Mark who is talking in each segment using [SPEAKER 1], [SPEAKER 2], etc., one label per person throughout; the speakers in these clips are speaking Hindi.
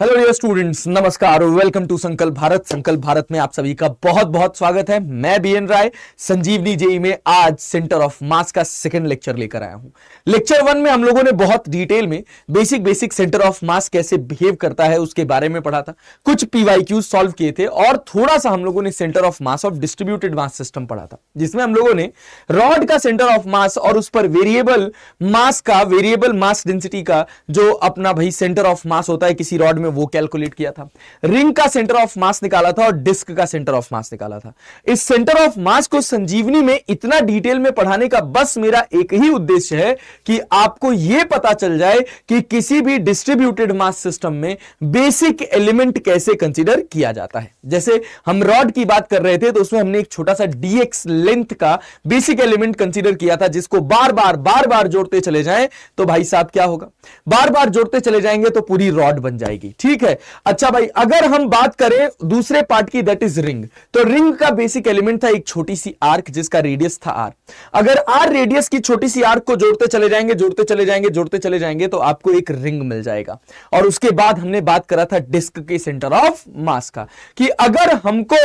[SPEAKER 1] हेलो डियर स्टूडेंट्स नमस्कार वेलकम टू संकल्प भारत संकल्प भारत में आप सभी का बहुत बहुत स्वागत है मैं B N Rai Sanjeevani JEE में आज सेंटर ऑफ मास का सेकंड लेक्चर लेकर आया हूं लेक्चर वन में हम लोगों ने बहुत डिटेल में basic basic centre of mass कैसे बिहेव करता है उसके बारे में पढ़ा था कुछ पीवाई सॉल्व किए थे और थोड़ा सा हम लोगों ने centre of mass of distributed mass system पढ़ा था जिसमें हम लोगों ने रॉड का सेंटर ऑफ मास और उस पर वेरिएबल मास का वेरिएबल मास डेंसिटी का जो अपना भाई सेंटर ऑफ मास होता है किसी रॉड में वो कैलकुलेट किया था रिंग का सेंटर ऑफ मास निकाला था और डिस्क का सेंटर ऑफ मास निकाला था इस सेंटर ऑफ मास को संजीवनी में इतना डिटेल में पढ़ाने का बस मेरा एक ही उद्देश्य है कि आपको यह पता चल जाए कि किसी भी डिस्ट्रीब्यूटेड मास सिस्टम में बेसिक एलिमेंट कैसे कंसिडर किया जाता है जैसे हम रॉड की बात कर रहे थे तो उसमें हमने एक छोटा सा डीएक्स लेंथ का बेसिक एलिमेंट कंसिडर किया था जिसको बार बार बार बार जोड़ते चले जाए तो भाई साहब क्या होगा बार बार जोड़ते चले जाएंगे तो पूरी रॉड बन जाएगी की ठीक है अच्छा भाई अगर हम बात करें दूसरे पार्ट की दैट इज रिंग तो रिंग का बेसिक एलिमेंट था एक छोटी सी आर्क जिसका रेडियस था आर अगर आर रेडियस की छोटी सी आर्क को जोड़ते चले जाएंगे जोड़ते चले जाएंगे जोड़ते चले जाएंगे तो आपको एक रिंग मिल जाएगा और उसके बाद हमने बात करा था डिस्क के सेंटर ऑफ मास का कि अगर हमको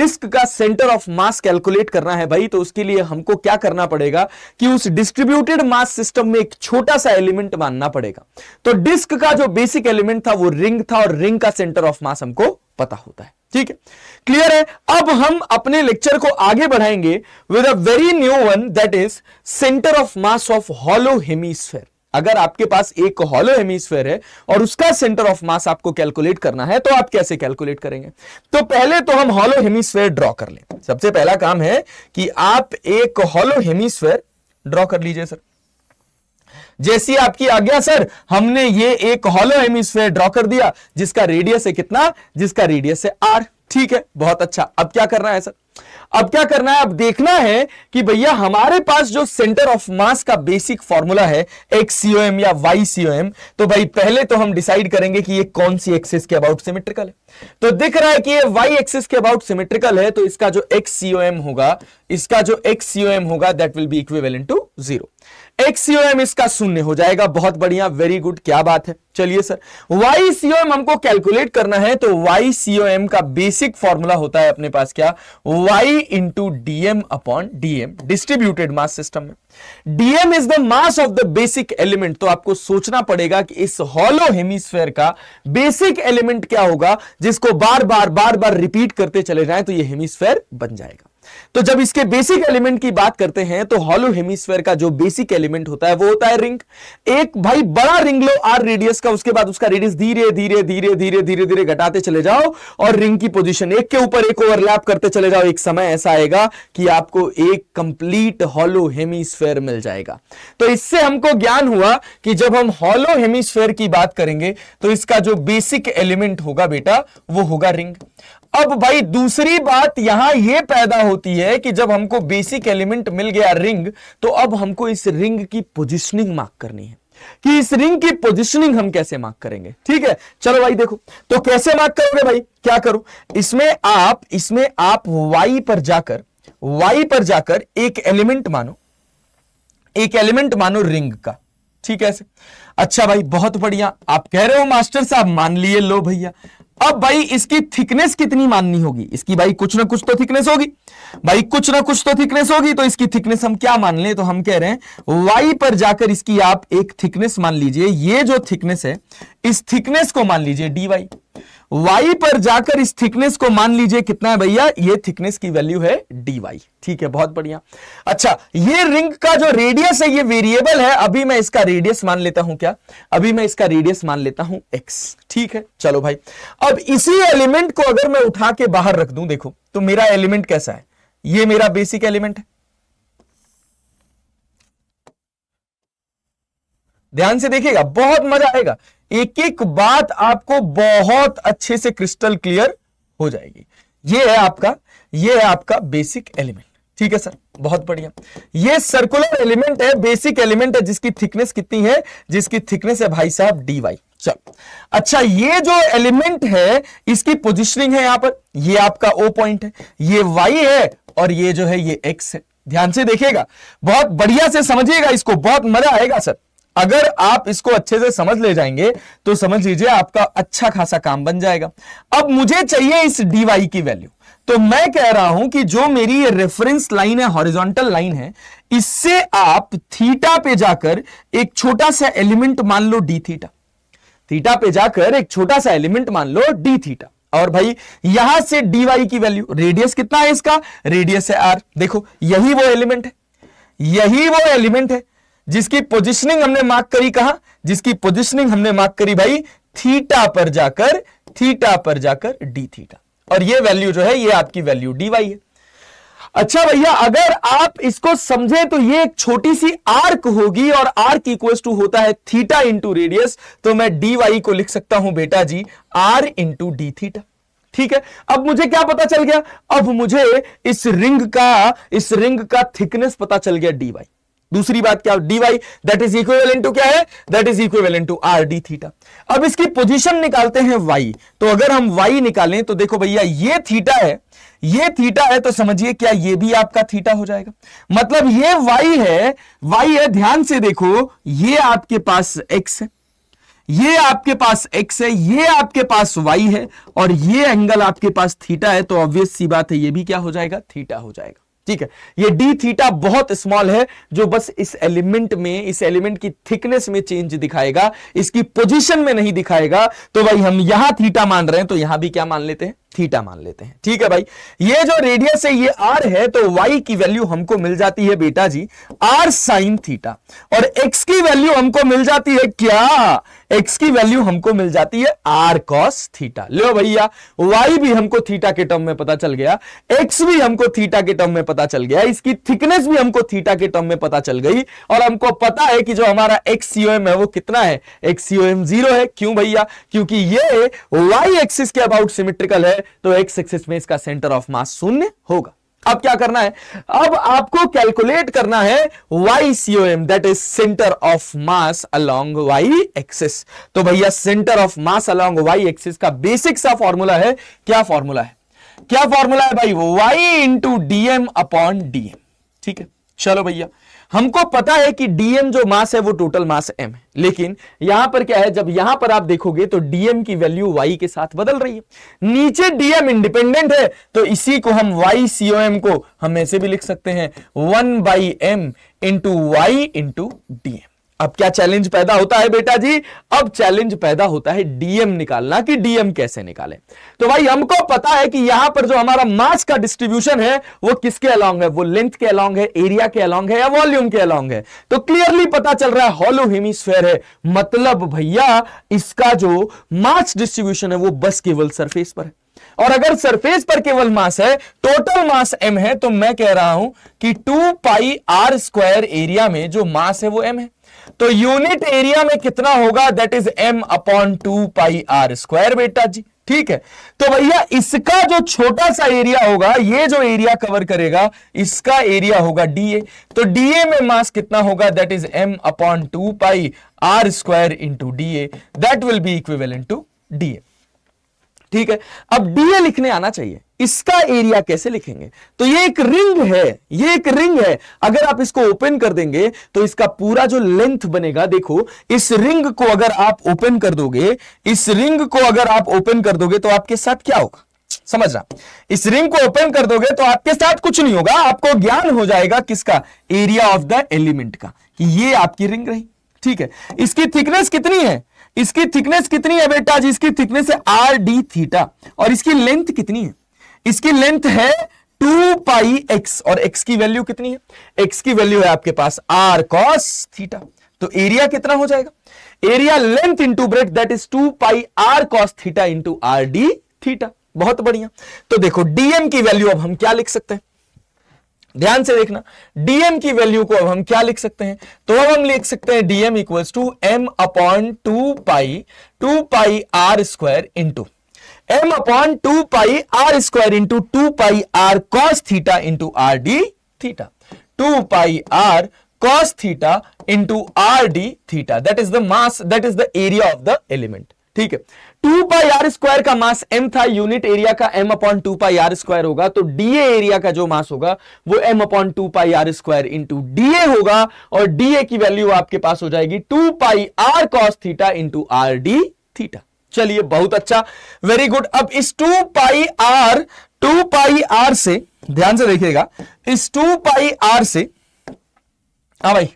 [SPEAKER 1] डिस्क का सेंटर ऑफ मास कैलकुलेट करना है भाई तो उसके लिए हमको क्या करना पड़ेगा कि उस डिस्ट्रीब्यूटेड मास सिस्टम में एक छोटा सा एलिमेंट मानना पड़ेगा तो डिस्क का जो बेसिक एलिमेंट था वो रिंग था और रिंग का सेंटर ऑफ मास हमको पता होता है ठीक है क्लियर है अब हम अपने लेक्चर को आगे बढ़ाएंगे with a very new one that is centre of mass of hollow hemisphere अगर आपके पास एक हॉलो हेमीस्फेयर है और उसका सेंटर ऑफ मास आपको कैलकुलेट करना है तो आप कैसे कैलकुलेट करेंगे तो पहले तो हम हॉलो हेमीस्फेयर ड्रॉ कर लें सबसे पहला काम है कि आप एक हॉलो हेमीस्फेयर ड्रॉ कर लीजिए सर जैसी आपकी आज्ञा सर हमने ये एक हॉलो हेमिस्फेयर ड्रॉ कर दिया जिसका रेडियस है कितना जिसका रेडियस है आर ठीक है बहुत अच्छा अब क्या करना है सर अब क्या करना है अब देखना है कि भैया हमारे पास जो सेंटर ऑफ मास का बेसिक फॉर्मूला है एक्सीओएम या वाई एम तो भाई पहले तो हम डिसाइड करेंगे कि ये कौन सी एक्सिस के अबाउट सिमेट्रिकल है तो दिख रहा है कि ये वाई एक्सिस के अबाउट सिमेट्रिकल है तो इसका जो एक्स एम होगा इसका जो एक्स एम होगा that will be equivalent to zero x COM इसका शून्य हो जाएगा बहुत बढ़िया वेरी गुड क्या बात है चलिए सर वाई सीओएम हमको कैलकुलेट करना है तो वाई सीओएम का बेसिक फॉर्मूला होता है अपने पास क्या y into DM upon d m distributed mass system में d m is the mass of the basic element तो आपको सोचना पड़ेगा कि इस हॉलो हेमिस्फेयर का बेसिक एलिमेंट क्या होगा जिसको बार बार बार बार रिपीट करते चले जाए तो यह हेमिस्फेयर बन जाएगा तो जब इसके बेसिक एलिमेंट की बात करते हैं तो हॉलो हेमिस्फेयर का जो बेसिक एलिमेंट होता है वो होता है रिंग एक भाई बड़ा रिंग लो आर रेडियस का उसके बाद उसका रेडियस धीरे धीरे धीरे धीरे धीरे धीरे घटाते चले जाओ और रिंग की पोजिशन एक के ऊपर एक ओवरलैप करते चले जाओ एक समय ऐसा आएगा कि आपको एक कंप्लीट हॉलो हेमिस्फेयर मिल जाएगा तो इससे हमको ज्ञान हुआ कि जब हम हॉलो हेमिस्फेयर की बात करेंगे तो इसका जो बेसिक एलिमेंट होगा बेटा वो होगा रिंग अब भाई दूसरी बात यहां यह पैदा होती है कि जब हमको बेसिक एलिमेंट मिल गया रिंग तो अब हमको इस रिंग की पोजिशनिंग मार्क करनी है कि इस रिंग की पोजिशनिंग हम कैसे मार्क करेंगे ठीक है चलो भाई देखो तो कैसे मार्क करोगे भाई क्या करो इसमें आप इसमें आप वाई पर जाकर वाई पर जाकर एक एलिमेंट मानो एक एलिमेंट मानो रिंग का ठीक है अच्छा भाई बहुत बढ़िया आप कह रहे हो मास्टर साहब मान लिए लो भैया अब भाई इसकी थिकनेस कितनी माननी होगी इसकी भाई कुछ ना कुछ तो थिकनेस होगी भाई कुछ ना कुछ तो थिकनेस होगी तो इसकी थिकनेस हम क्या मान लें तो हम कह रहे हैं वाई पर जाकर इसकी आप एक थिकनेस मान लीजिए ये जो थिकनेस है इस थिकनेस को मान लीजिए डी वाई वाई पर जाकर इस थिकनेस को मान लीजिए कितना है भैया ये थिकनेस की वैल्यू है डी वाई ठीक है बहुत बढ़िया अच्छा ये रिंग का जो रेडियस है ये वेरिएबल है अभी मैं इसका रेडियस मान लेता हूं क्या अभी मैं इसका रेडियस मान लेता हूं एक्स ठीक है चलो भाई अब इसी एलिमेंट को अगर मैं उठा के बाहर रख दूं देखो तो मेरा एलिमेंट कैसा है ये मेरा बेसिक एलिमेंट है ध्यान से देखिएगा बहुत मजा आएगा एक एक बात आपको बहुत अच्छे से क्रिस्टल क्लियर हो जाएगी ये है आपका ये है आपका बेसिक एलिमेंट ठीक है सर बहुत बढ़िया ये सर्कुलर एलिमेंट है बेसिक एलिमेंट है जिसकी थिकनेस कितनी है जिसकी थिकनेस है भाई साहब डी वाई चल अच्छा ये जो एलिमेंट है इसकी पोजिशनिंग है यहां पर ये आपका ओ पॉइंट है ये वाई है और ये जो है ये एक्स है ध्यान से देखिएगा बहुत बढ़िया से समझिएगा इसको बहुत मजा आएगा सर अगर आप इसको अच्छे से समझ ले जाएंगे तो समझ लीजिए आपका अच्छा खासा काम बन जाएगा अब मुझे चाहिए इस डीवाई की वैल्यू तो मैं कह रहा हूं कि जो मेरी ये रेफरेंस लाइन है हॉरिजॉन्टल लाइन है इससे आप थीटा पे जाकर एक छोटा सा एलिमेंट मान लो डी थीटा थीटा पे जाकर एक छोटा सा एलिमेंट मान लो डी थीटा और भाई यहां से डीवाई की वैल्यू रेडियस कितना है इसका रेडियस है आर देखो यही वो एलिमेंट है यही वो एलिमेंट है जिसकी पोजिशनिंग हमने मार्क करी कहा जिसकी पोजिशनिंग हमने मार्क करी भाई थीटा पर जाकर थीटा पर जाकर डी थीटा और ये वैल्यू जो है ये आपकी वैल्यू डी वाई है अच्छा भैया अगर आप इसको समझे तो ये एक छोटी सी आर्क होगी और आर्क इक्वल टू होता है थीटा इंटू रेडियस तो मैं डी वाई को लिख सकता हूं बेटा जी आर इंटू डी थीटा ठीक है अब मुझे क्या पता चल गया अब मुझे इस रिंग का इस रिंग का थिकनेस पता चल गया डी वाई दूसरी बात क्या d y that is equivalent to क्या है that is equivalent to r d theta अब इसकी पोजिशन निकालते हैं वाई तो अगर हम वाई निकालें तो देखो भैया ये थीटा है ये थीटा है तो समझिए क्या ये भी आपका थीटा हो जाएगा मतलब ये वाई है वाई है ध्यान से देखो ये आपके पास एक्स है ये आपके पास एक्स है ये आपके पास वाई है और ये एंगल आपके पास थीटा है तो ऑब्वियस सी बात है ये भी क्या हो जाएगा थीटा हो जाएगा ठीक है ये डी थीटा बहुत स्मॉल है जो बस इस एलिमेंट में इस एलिमेंट की थिकनेस में चेंज दिखाएगा इसकी पोजीशन में नहीं दिखाएगा तो भाई हम यहां थीटा मान रहे हैं तो यहां भी क्या मान लेते हैं थीटा मान लेते हैं ठीक है भाई ये जो रेडियस है ये आर है तो वाई की वैल्यू हमको मिल जाती है बेटा जी आर साइन थीटा और एक्स की वैल्यू हमको मिल जाती है क्या एक्स की वैल्यू हमको मिल जाती है आर कॉस थीटा लो भैया वाई भी हमको थीटा के टर्म में पता चल गया एक्स भी हमको थीटा के टर्म में पता चल गया इसकी थिकनेस भी हमको थीटा के टर्म में पता चल गई और हमको पता है कि जो हमारा एक्ससीओएम है वो कितना है एक्ससीओएम जीरो है क्यों भैया क्योंकि ये वाई एक्सिस के अबाउट सिमेट्रिकल है है तो एक्स एक्सिस में इसका सेंटर ऑफ मास शून्य होगा अब क्या करना है अब आपको कैलकुलेट करना है y m that is centre of mass along y axis तो भैया centre of mass along y axis का बेसिक सा फॉर्मूला है क्या फॉर्मूला है क्या फॉर्मूला है भाई y into DM upon d m ठीक है चलो भैया हमको पता है कि डीएम जो मास है वो टोटल मास एम है लेकिन यहां पर क्या है जब यहां पर आप देखोगे तो डीएम की वैल्यू वाई के साथ बदल रही है नीचे डीएम इंडिपेंडेंट है तो इसी को हम वाई सीओ एम को हम ऐसे भी लिख सकते हैं one by m into y into d m अब क्या चैलेंज पैदा होता है बेटा जी अब चैलेंज पैदा होता है डीएम निकालना कि डीएम कैसे निकाले तो भाई हमको पता है कि यहां पर जो हमारा मास का डिस्ट्रीब्यूशन है वो किसके अलोंग है वो लेंथ के अलोंग है एरिया के अलोंग है या वॉल्यूम के अलोंग है तो क्लियरली पता चल रहा है हॉलो हेमिस्फेयर है मतलब भैया इसका जो मास डिस्ट्रीब्यूशन है वो बस केवल सरफेस पर है और अगर सरफेस पर केवल मास है टोटल मास एम है तो मैं कह रहा हूं कि two pi r square area में जो मास है वो एम है तो यूनिट एरिया में कितना होगा that is m upon two pi r square बेटा जी ठीक है तो भैया इसका जो छोटा सा एरिया होगा ये जो एरिया कवर करेगा इसका एरिया होगा डीए तो डीए में मास कितना होगा that is m upon two pi r square into d a that will be equivalent to d a ठीक है अब डीए लिखने आना चाहिए इसका एरिया कैसे लिखेंगे तो ये एक रिंग है ये एक रिंग है अगर आप इसको ओपन कर देंगे तो इसका पूरा जो लेंथ बनेगा देखो इस रिंग को अगर आप ओपन कर दोगे इस रिंग को अगर आप ओपन कर दोगे तो आपके साथ क्या होगा समझना इस रिंग को ओपन कर दोगे तो आपके साथ कुछ नहीं होगा आपको ज्ञान हो जाएगा किसका एरिया ऑफ द एलिमेंट का कि ये आपकी रिंग रही ठीक है इसकी थिकनेस कितनी है इसकी थिकनेस कितनी है बेटा जी इसकी थिकनेस है आर डी थीटा और इसकी लेंथ कितनी है इसकी लेंथ है टू पाई एक्स और एक्स की वैल्यू कितनी है एक्स की वैल्यू है आपके पास आर कॉस थीटा तो एरिया कितना हो जाएगा area length into breadth that is two pi r cos theta into r d theta बहुत बढ़िया तो देखो डीएम की वैल्यू अब हम क्या लिख सकते हैं ध्यान से देखना डीएम की वैल्यू को अब हम क्या लिख सकते हैं तो अब हम लिख सकते हैं d m equals to m upon two pi two pi r square into m upon two pi r square into two pi r cos theta into r d theta two pi r cos theta into r d theta that is the mass that is the area of the element ठीक है टू पाई आर स्क्वायर का मास एम था यूनिट एरिया का m upon two pi r square होगा तो डीए एरिया का जो मास होगा वो m upon two pi r square into d a होगा और डीए की वैल्यू आपके पास हो जाएगी two pi r cos theta into r d theta चलिए बहुत अच्छा वेरी गुड अब इस two pi r two pi r से ध्यान से देखिएगा इस टू पाई आर से हाँ भाई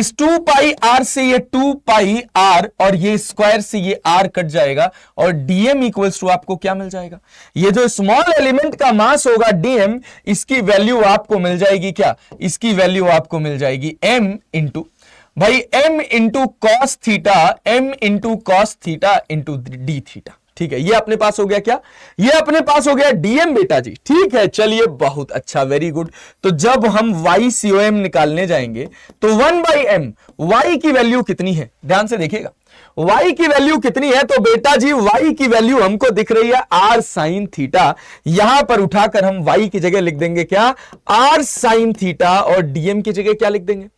[SPEAKER 1] इस टू पाई आर से ये टू पाई आर और ये स्क्वायर से ये आर कट जाएगा और डीएम इक्वल्स टू आपको क्या मिल जाएगा ये जो स्मॉल एलिमेंट का मास होगा डीएम इसकी वैल्यू आपको मिल जाएगी क्या इसकी वैल्यू आपको मिल जाएगी एम इंटू भाई m into cos theta m into cos theta into d theta ठीक है ये अपने पास हो गया क्या ये अपने पास हो गया डीएम बेटा जी ठीक है चलिए बहुत अच्छा वेरी गुड तो जब हम वाई सीओ एम निकालने जाएंगे तो वन बाई एम वाई की वैल्यू कितनी है ध्यान से देखिएगा y की वैल्यू कितनी है तो बेटा जी y की वैल्यू हमको दिख रही है r साइन थीटा यहां पर उठाकर हम y की जगह लिख देंगे क्या r साइन थीटा और dm की जगह क्या लिख देंगे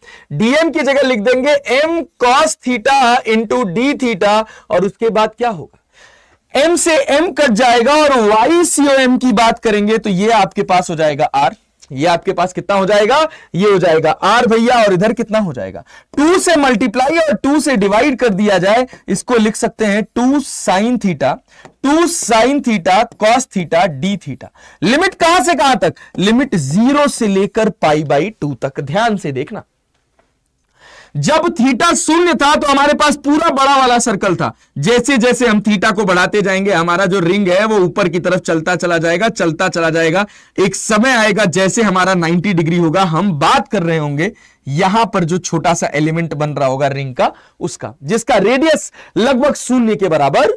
[SPEAKER 1] dm की जगह लिख देंगे m cos theta into d theta और उसके बाद क्या होगा एम से एम कट जाएगा और वाई सीओ एम की बात करेंगे तो ये आपके पास हो जाएगा आर ये आपके पास कितना हो जाएगा ये हो जाएगा आर भैया और इधर कितना हो जाएगा टू से मल्टीप्लाई और टू से डिवाइड कर दिया जाए इसको लिख सकते हैं two sine theta two sine theta cos theta d theta limit कहां से कहां तक लिमिट जीरो से लेकर पाई बाई टू तक ध्यान से देखना जब थीटा शून्य था तो हमारे पास पूरा बड़ा वाला सर्कल था जैसे जैसे हम थीटा को बढ़ाते जाएंगे हमारा जो रिंग है वो ऊपर की तरफ चलता चला जाएगा चलता चला जाएगा एक समय आएगा जैसे हमारा 90 डिग्री होगा हम बात कर रहे होंगे यहां पर जो छोटा सा एलिमेंट बन रहा होगा रिंग का उसका जिसका रेडियस लगभग शून्य के बराबर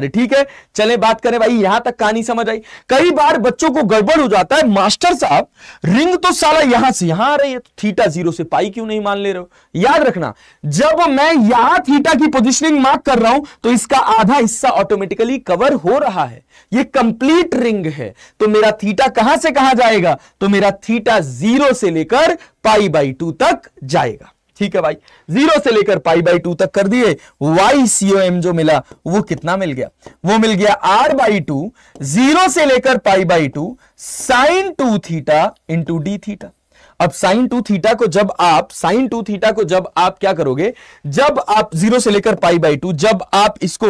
[SPEAKER 1] अरे ठीक है चले बात करें भाई यहां तक कहानी समझ आई कई बार बच्चों को गड़बड़ हो जाता है मास्टर साहब रिंग तो साला यहां से यहां आ रही है तो थीटा जीरो से पाई क्यों नहीं मान ले रहे हो याद रखना जब मैं यहां थीटा की पोजिशनिंग मार्क कर रहा हूं तो इसका आधा हिस्सा ऑटोमेटिकली कवर हो रहा है ये कंप्लीट रिंग है तो मेरा थीटा कहां से कहां जाएगा तो मेरा थीटा जीरो से लेकर पाई बाई टू तक जाएगा ठीक है भाई जीरो से लेकर पाई बाई टू तक कर दिए वाई सीओ एम जो मिला वो कितना मिल गया वो मिल गया आर बाई टू जीरो से लेकर pi by two sine two theta into d theta अब साइन टू थीटा को जब आप साइन टू थीटा को जब आप क्या करोगे जब आप जीरो से लेकर पाई बाई टू जब आप इसको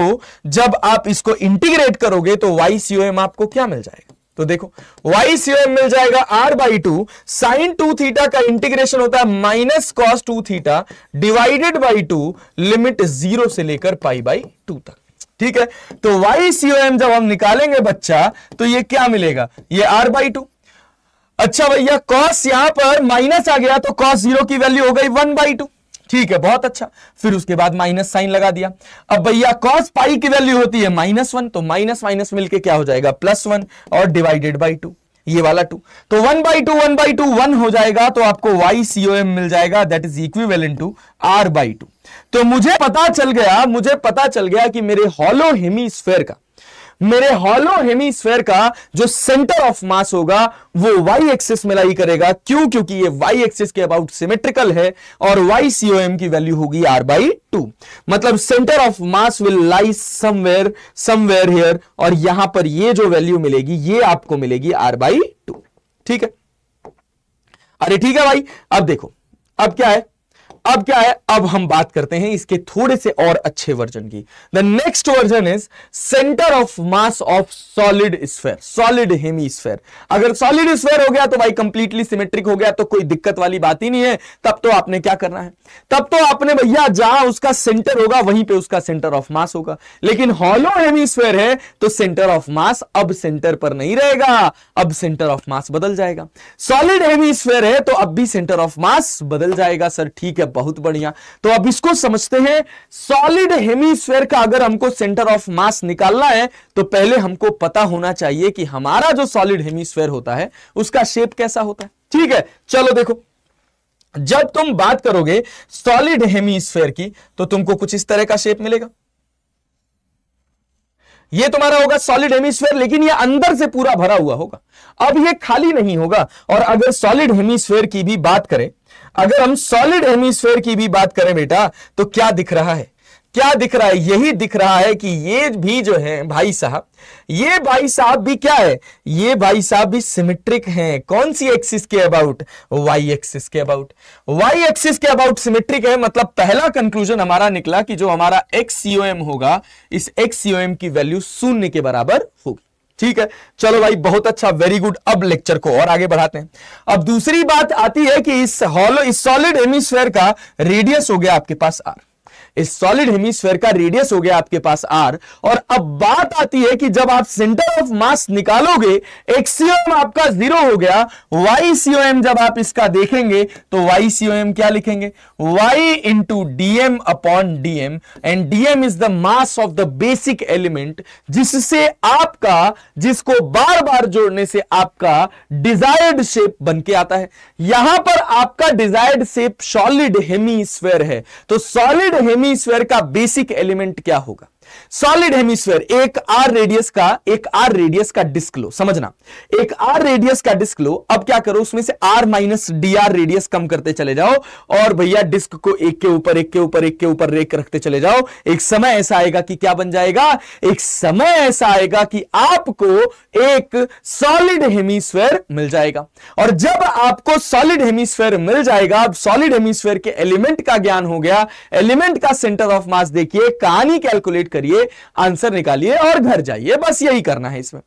[SPEAKER 1] जब आप इसको इंटीग्रेट करोगे तो वाई सीओ एम आपको क्या मिल जाएगा तो देखो वाई सीओ मिल जाएगा r by two sine two theta का इंटीग्रेशन होता है minus cos two theta divided by two limit zero से लेकर पाई बाई टू तक ठीक है तो वाई एम जब हम निकालेंगे बच्चा तो ये क्या मिलेगा ये आर बाई टू अच्छा भैया कॉस यहां पर माइनस आ गया तो कॉस जीरो की वैल्यू हो गई वन बाई टू ठीक है बहुत अच्छा फिर उसके बाद माइनस साइन लगा दिया अब भैया कॉस पाई की वैल्यू होती है माइनस वन तो माइनस माइनस मिलके क्या हो जाएगा प्लस वन और डिवाइडेड बाई टू ये वाला टू तो one by two one by two one हो जाएगा तो आपको वाई एम मिल जाएगा that is equivalent to r by two तो मुझे पता चल गया मुझे पता चल गया कि मेरे हॉलो हेमी स्फेयर का मेरे हॉलो हेमीस्फेयर का जो सेंटर ऑफ मास होगा वो वाई एक्सिस में लाई करेगा क्यों क्योंकि ये वाई एक्सिस के अबाउट सिमेट्रिकल है और वाई सीओएम की वैल्यू होगी आर बाई टू मतलब centre of mass will lie somewhere somewhere here और यहां पर ये जो वैल्यू मिलेगी ये आपको मिलेगी आर बाई टू ठीक है अरे ठीक है भाई अब देखो अब क्या है अब क्या है अब हम बात करते हैं इसके थोड़े से और अच्छे वर्जन की the next version is centre of mass of solid sphere solid hemi sphere अगर सॉलिड स्फेयर हो गया तो भाई कंप्लीटली सिमेट्रिक हो गया तो कोई दिक्कत वाली बात ही नहीं है तब तो आपने क्या करना है तब तो आपने भैया जहां उसका सेंटर होगा वहीं पे उसका सेंटर ऑफ मास होगा लेकिन हॉलो हेमी स्फेयर है तो सेंटर ऑफ मास अब सेंटर पर नहीं रहेगा अब सेंटर ऑफ मास बदल जाएगा सॉलिड हेमी स्फेयर है तो अब भी सेंटर ऑफ मास बदल जाएगा सर ठीक है बहुत बढ़िया तो अब इसको समझते हैं सॉलिड हेमीस्फेयर का अगर हमको सेंटर ऑफ मास निकालना है तो पहले हमको पता होना चाहिए कि हमारा जो सॉलिड हेमीस्फेयर होता है उसका शेप कैसा होता है ठीक है चलो देखो जब तुम बात करोगे सॉलिड हेमीस्फेयर की तो तुमको कुछ इस तरह का शेप मिलेगा ये तुम्हारा होगा सॉलिड हेमिस्फेयर लेकिन ये अंदर से पूरा भरा हुआ होगा अब ये खाली नहीं होगा और अगर सॉलिड हेमिस्फेयर की भी बात करें अगर हम सॉलिड हेमिस्फेयर की भी बात करें बेटा तो क्या दिख रहा है क्या दिख रहा है यही दिख रहा है कि ये भी जो है भाई साहब ये भाई साहब भी क्या है ये भाई साहब भी सिमेट्रिक हैं कौन सी एक्सिस के अबाउट वाई एक्सिस के अबाउट वाई एक्सिस के अबाउट सिमेट्रिक है मतलब पहला कंक्लूजन हमारा निकला कि जो हमारा एक्स होगा इस एक्स की वैल्यू शून्य के बराबर होगी ठीक है चलो भाई बहुत अच्छा वेरी गुड अब लेक्चर को और आगे बढ़ाते हैं अब दूसरी बात आती है कि इस हॉलो इस सॉलिड एमिस्फेयर का रेडियस हो गया आपके पास आर इस सॉलिड हेमिस्फेयर का रेडियस हो गया आपके पास आर और अब बात आती है कि जब आप सेंटर ऑफ मास निकालोगे एक्सीओएम आपका जीरो हो गया सीओएम जब आप इसका देखेंगे तो सीओएम क्या लिखेंगे y into DM upon d m and d m is the mass of the basic element जिससे आपका जिसको बार बार जोड़ने से आपका डिजायर्ड शेप बन के आता है यहां पर आपका डिजायर्ड शेप सॉलिड हेमी है तो सॉलिड हेमी सेमी स्क्वायर का बेसिक एलिमेंट क्या होगा सॉलिड हेमिस्फेयर एक आर रेडियस का एक आर रेडियस का डिस्क लो समझना एक आर रेडियस का डिस्क लो अब क्या करो उसमें से r minus d r radius कम करते चले जाओ और भैया डिस्क को एक के ऊपर एक के ऊपर एक के ऊपर रेक रखते चले जाओ एक समय ऐसा आएगा कि क्या बन जाएगा एक समय ऐसा आएगा कि आपको एक सॉलिड हेमिस्फेयर मिल जाएगा और जब आपको सॉलिड हेमिस्फेयर मिल जाएगा अब सॉलिड हेमिस्फेयर के एलिमेंट का ज्ञान हो गया एलिमेंट का सेंटर ऑफ मास देखिए कहानी कैलकुलेट करिए जाइए आंसर निकालिए और घर जाइए बस यही करना है इसमें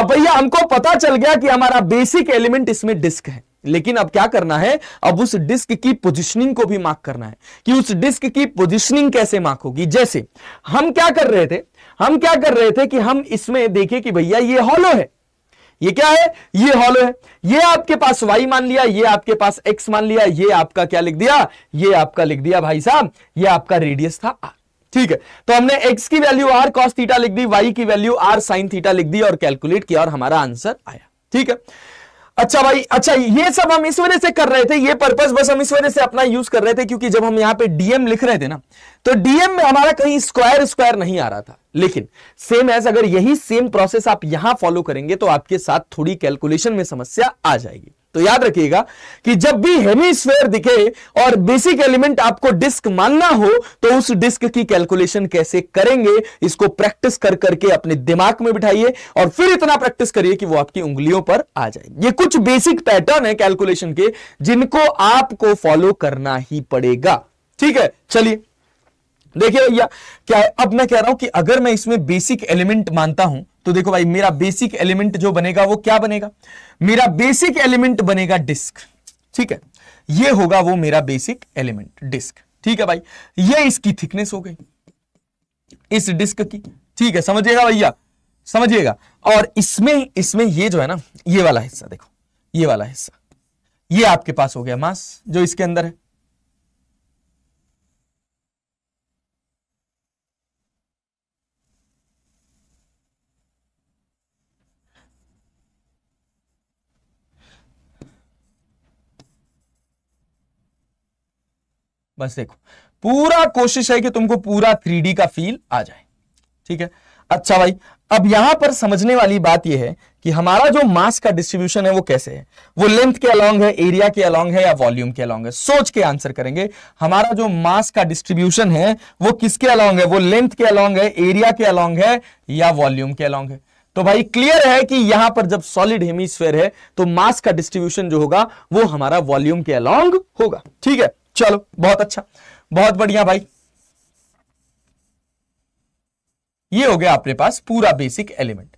[SPEAKER 1] अब भैया हमको पता चल गया कि हमारा बेसिक एलिमेंट इसमें डिस्क है लेकिन अब क्या करना है अब उस डिस्क की पोजिशनिंग को भी मार्क करना है कि उस डिस्क की पोजिशनिंग कैसे मार्क होगी जैसे हम क्या कर रहे थे हम क्या कर रहे थे कि हम इसमें देखे कि भैया ये हॉलो है ये क्या है ये हॉलो है ये आपके पास y मान लिया ये आपके पास x मान लिया ये आपका क्या लिख दिया ये आपका लिख दिया भाई साहब ये आपका रेडियस था r ठीक है तो हमने x की वैल्यू r cos थीटा लिख दी y की वैल्यू r sin थीटा लिख दी और कैलकुलेट किया और हमारा आंसर आया ठीक है अच्छा भाई अच्छा ये सब हम इस वजह से कर रहे थे ये पर्पस बस हम इस वजह से अपना यूज कर रहे थे क्योंकि जब हम यहाँ पे डीएम लिख रहे थे ना तो डीएम में हमारा कहीं स्क्वायर स्क्वायर नहीं आ रहा था लेकिन सेम एज अगर यही सेम प्रोसेस आप यहां फॉलो करेंगे तो आपके साथ थोड़ी कैलकुलेशन में समस्या आ जाएगी तो याद रखिएगा कि जब भी हेमिस्फेयर दिखे और बेसिक एलिमेंट आपको डिस्क मानना हो तो उस डिस्क की कैलकुलेशन कैसे करेंगे इसको प्रैक्टिस कर करके अपने दिमाग में बिठाइए और फिर इतना प्रैक्टिस करिए कि वो आपकी उंगलियों पर आ जाए ये कुछ बेसिक पैटर्न है कैलकुलेशन के जिनको आपको फॉलो करना ही पड़ेगा ठीक है चलिए देखिए भैया क्या है अब मैं कह रहा हूं कि अगर मैं इसमें बेसिक एलिमेंट मानता हूं तो देखो भाई मेरा बेसिक एलिमेंट जो बनेगा वो क्या बनेगा मेरा बेसिक एलिमेंट बनेगा डिस्क ठीक है ये होगा वो मेरा बेसिक एलिमेंट डिस्क ठीक है भाई ये इसकी थिकनेस हो गई इस डिस्क की ठीक है समझिएगा भैया समझिएगा और इसमें इसमें ये जो है ना ये वाला हिस्सा देखो ये वाला हिस्सा ये आपके पास हो गया मास जो इसके अंदर है बस देखो पूरा कोशिश है कि तुमको पूरा थ्री का फील आ जाए ठीक है अच्छा भाई अब यहां पर समझने वाली बात यह है कि हमारा जो मास का डिस्ट्रीब्यूशन है वो कैसे है वो लेंथ के अलोंग है एरिया के अलोंग है या वॉल्यूम के अलोंग है सोच के आंसर करेंगे हमारा जो मास का डिस्ट्रीब्यूशन है वो किसके अलोंग है वो लेंथ के अलोंग है एरिया के अलोंग है या वॉल्यूम के अलोंग है तो भाई क्लियर है कि यहां पर जब सॉलिड हेमी है तो मास का डिस्ट्रीब्यूशन जो होगा वो हमारा वॉल्यूम के अलोंग होगा ठीक है चलो बहुत अच्छा बहुत बढ़िया भाई ये हो गया आपके पास पूरा बेसिक एलिमेंट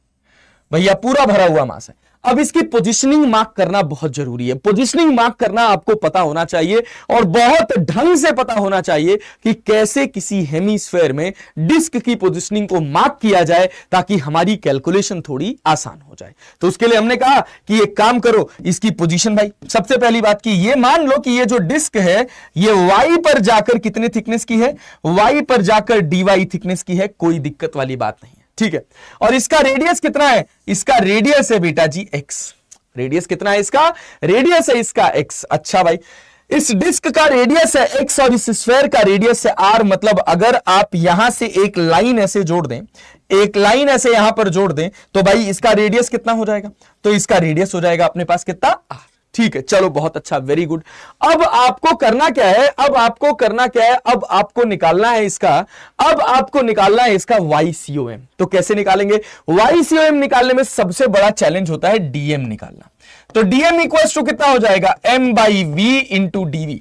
[SPEAKER 1] भैया पूरा भरा हुआ मास है अब इसकी पोजिशनिंग मार्क करना बहुत जरूरी है पोजिशनिंग मार्क करना आपको पता होना चाहिए और बहुत ढंग से पता होना चाहिए कि कैसे किसी हेमीस्फेयर में डिस्क की पोजिशनिंग को मार्क किया जाए ताकि हमारी कैलकुलेशन थोड़ी आसान हो जाए तो उसके लिए हमने कहा कि एक काम करो इसकी पोजिशन भाई सबसे पहली बात की ये मान लो कि ये जो डिस्क है ये वाई पर जाकर कितने थिकनेस की है वाई पर जाकर डीवाई थिकनेस की है कोई दिक्कत वाली बात नहीं ठीक है और इसका रेडियस कितना है इसका रेडियस है बेटा जी एक्स रेडियस कितना है इसका रेडियस है इसका एक्स अच्छा भाई इस डिस्क का रेडियस है एक्स और इस स्क्वायर का रेडियस है आर मतलब अगर आप यहां से एक लाइन ऐसे जोड़ दें एक लाइन ऐसे यहां पर जोड़ दें तो भाई इसका रेडियस कितना हो जाएगा तो इसका रेडियस हो जाएगा अपने पास कितना आर ठीक है चलो बहुत अच्छा वेरी गुड अब आपको करना क्या है अब आपको करना क्या है अब आपको निकालना है इसका अब आपको निकालना है इसका एम तो कैसे निकालेंगे एम निकालने में सबसे बड़ा चैलेंज होता है डीएम निकालना तो डीएम इक्वल्स टू कितना हो जाएगा m by v into d v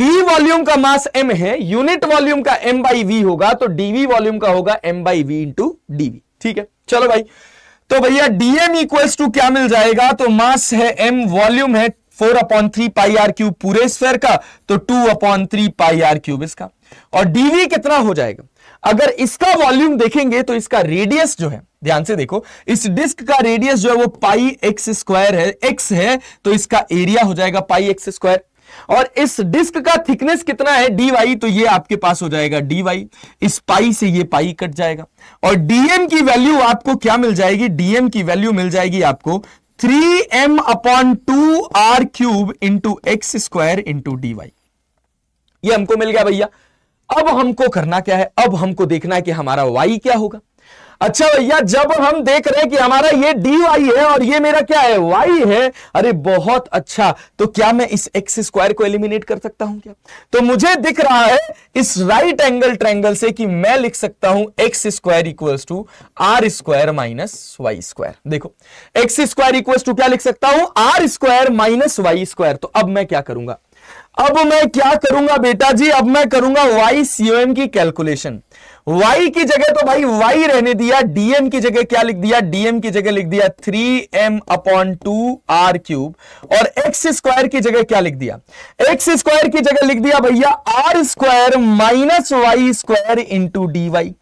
[SPEAKER 1] v volume का मास एम है यूनिट वॉल्यूम का एम बाई वी होगा तो डीवी वॉल्यूम का होगा m by v into d v ठीक है चलो भाई तो भैया डीएम इक्वल्स टू क्या मिल जाएगा तो मास है एम वॉल्यूम है four upon three pi r cube पूरे स्फेयर का तो two upon three pi r cube इसका और डीवी कितना हो जाएगा अगर इसका वॉल्यूम देखेंगे तो इसका रेडियस जो है ध्यान से देखो इस डिस्क का रेडियस जो है वो पाई एक्स स्क्वायर है एक्स है तो इसका एरिया हो जाएगा पाई एक्स स्क्वायर और इस डिस्क का थिकनेस कितना है डी वाई तो ये आपके पास हो जाएगा डी वाई इस पाई से ये पाई कट जाएगा और डीएम की वैल्यू आपको क्या मिल जाएगी डीएम की वैल्यू मिल जाएगी आपको three m upon two r cube into x square into d y ये हमको मिल गया भैया अब हमको करना क्या है अब हमको देखना है कि हमारा वाई क्या होगा अच्छा भैया जब हम देख रहे हैं कि हमारा ये डी वाई है और ये मेरा क्या है वाई है अरे बहुत अच्छा तो क्या मैं इस एक्स स्क्वायर को एलिमिनेट कर सकता हूं क्या तो मुझे दिख रहा है इस राइट एंगल ट्रायंगल से कि मैं लिख सकता हूं x square equals to r square minus y square देखो एक्स स्क्वायर इक्वल्स टू क्या लिख सकता हूं r square minus y square तो अब मैं क्या करूंगा अब मैं क्या करूंगा बेटा जी अब मैं करूंगा वाई एम की कैलकुलेशन वाई की जगह तो भाई वाई रहने दिया डीएम की जगह क्या लिख दिया डीएम की जगह लिख दिया three m upon two r cube और एक्स स्क्वायर की जगह क्या लिख दिया एक्स स्क्वायर की जगह लिख दिया भैया r square minus y square into d y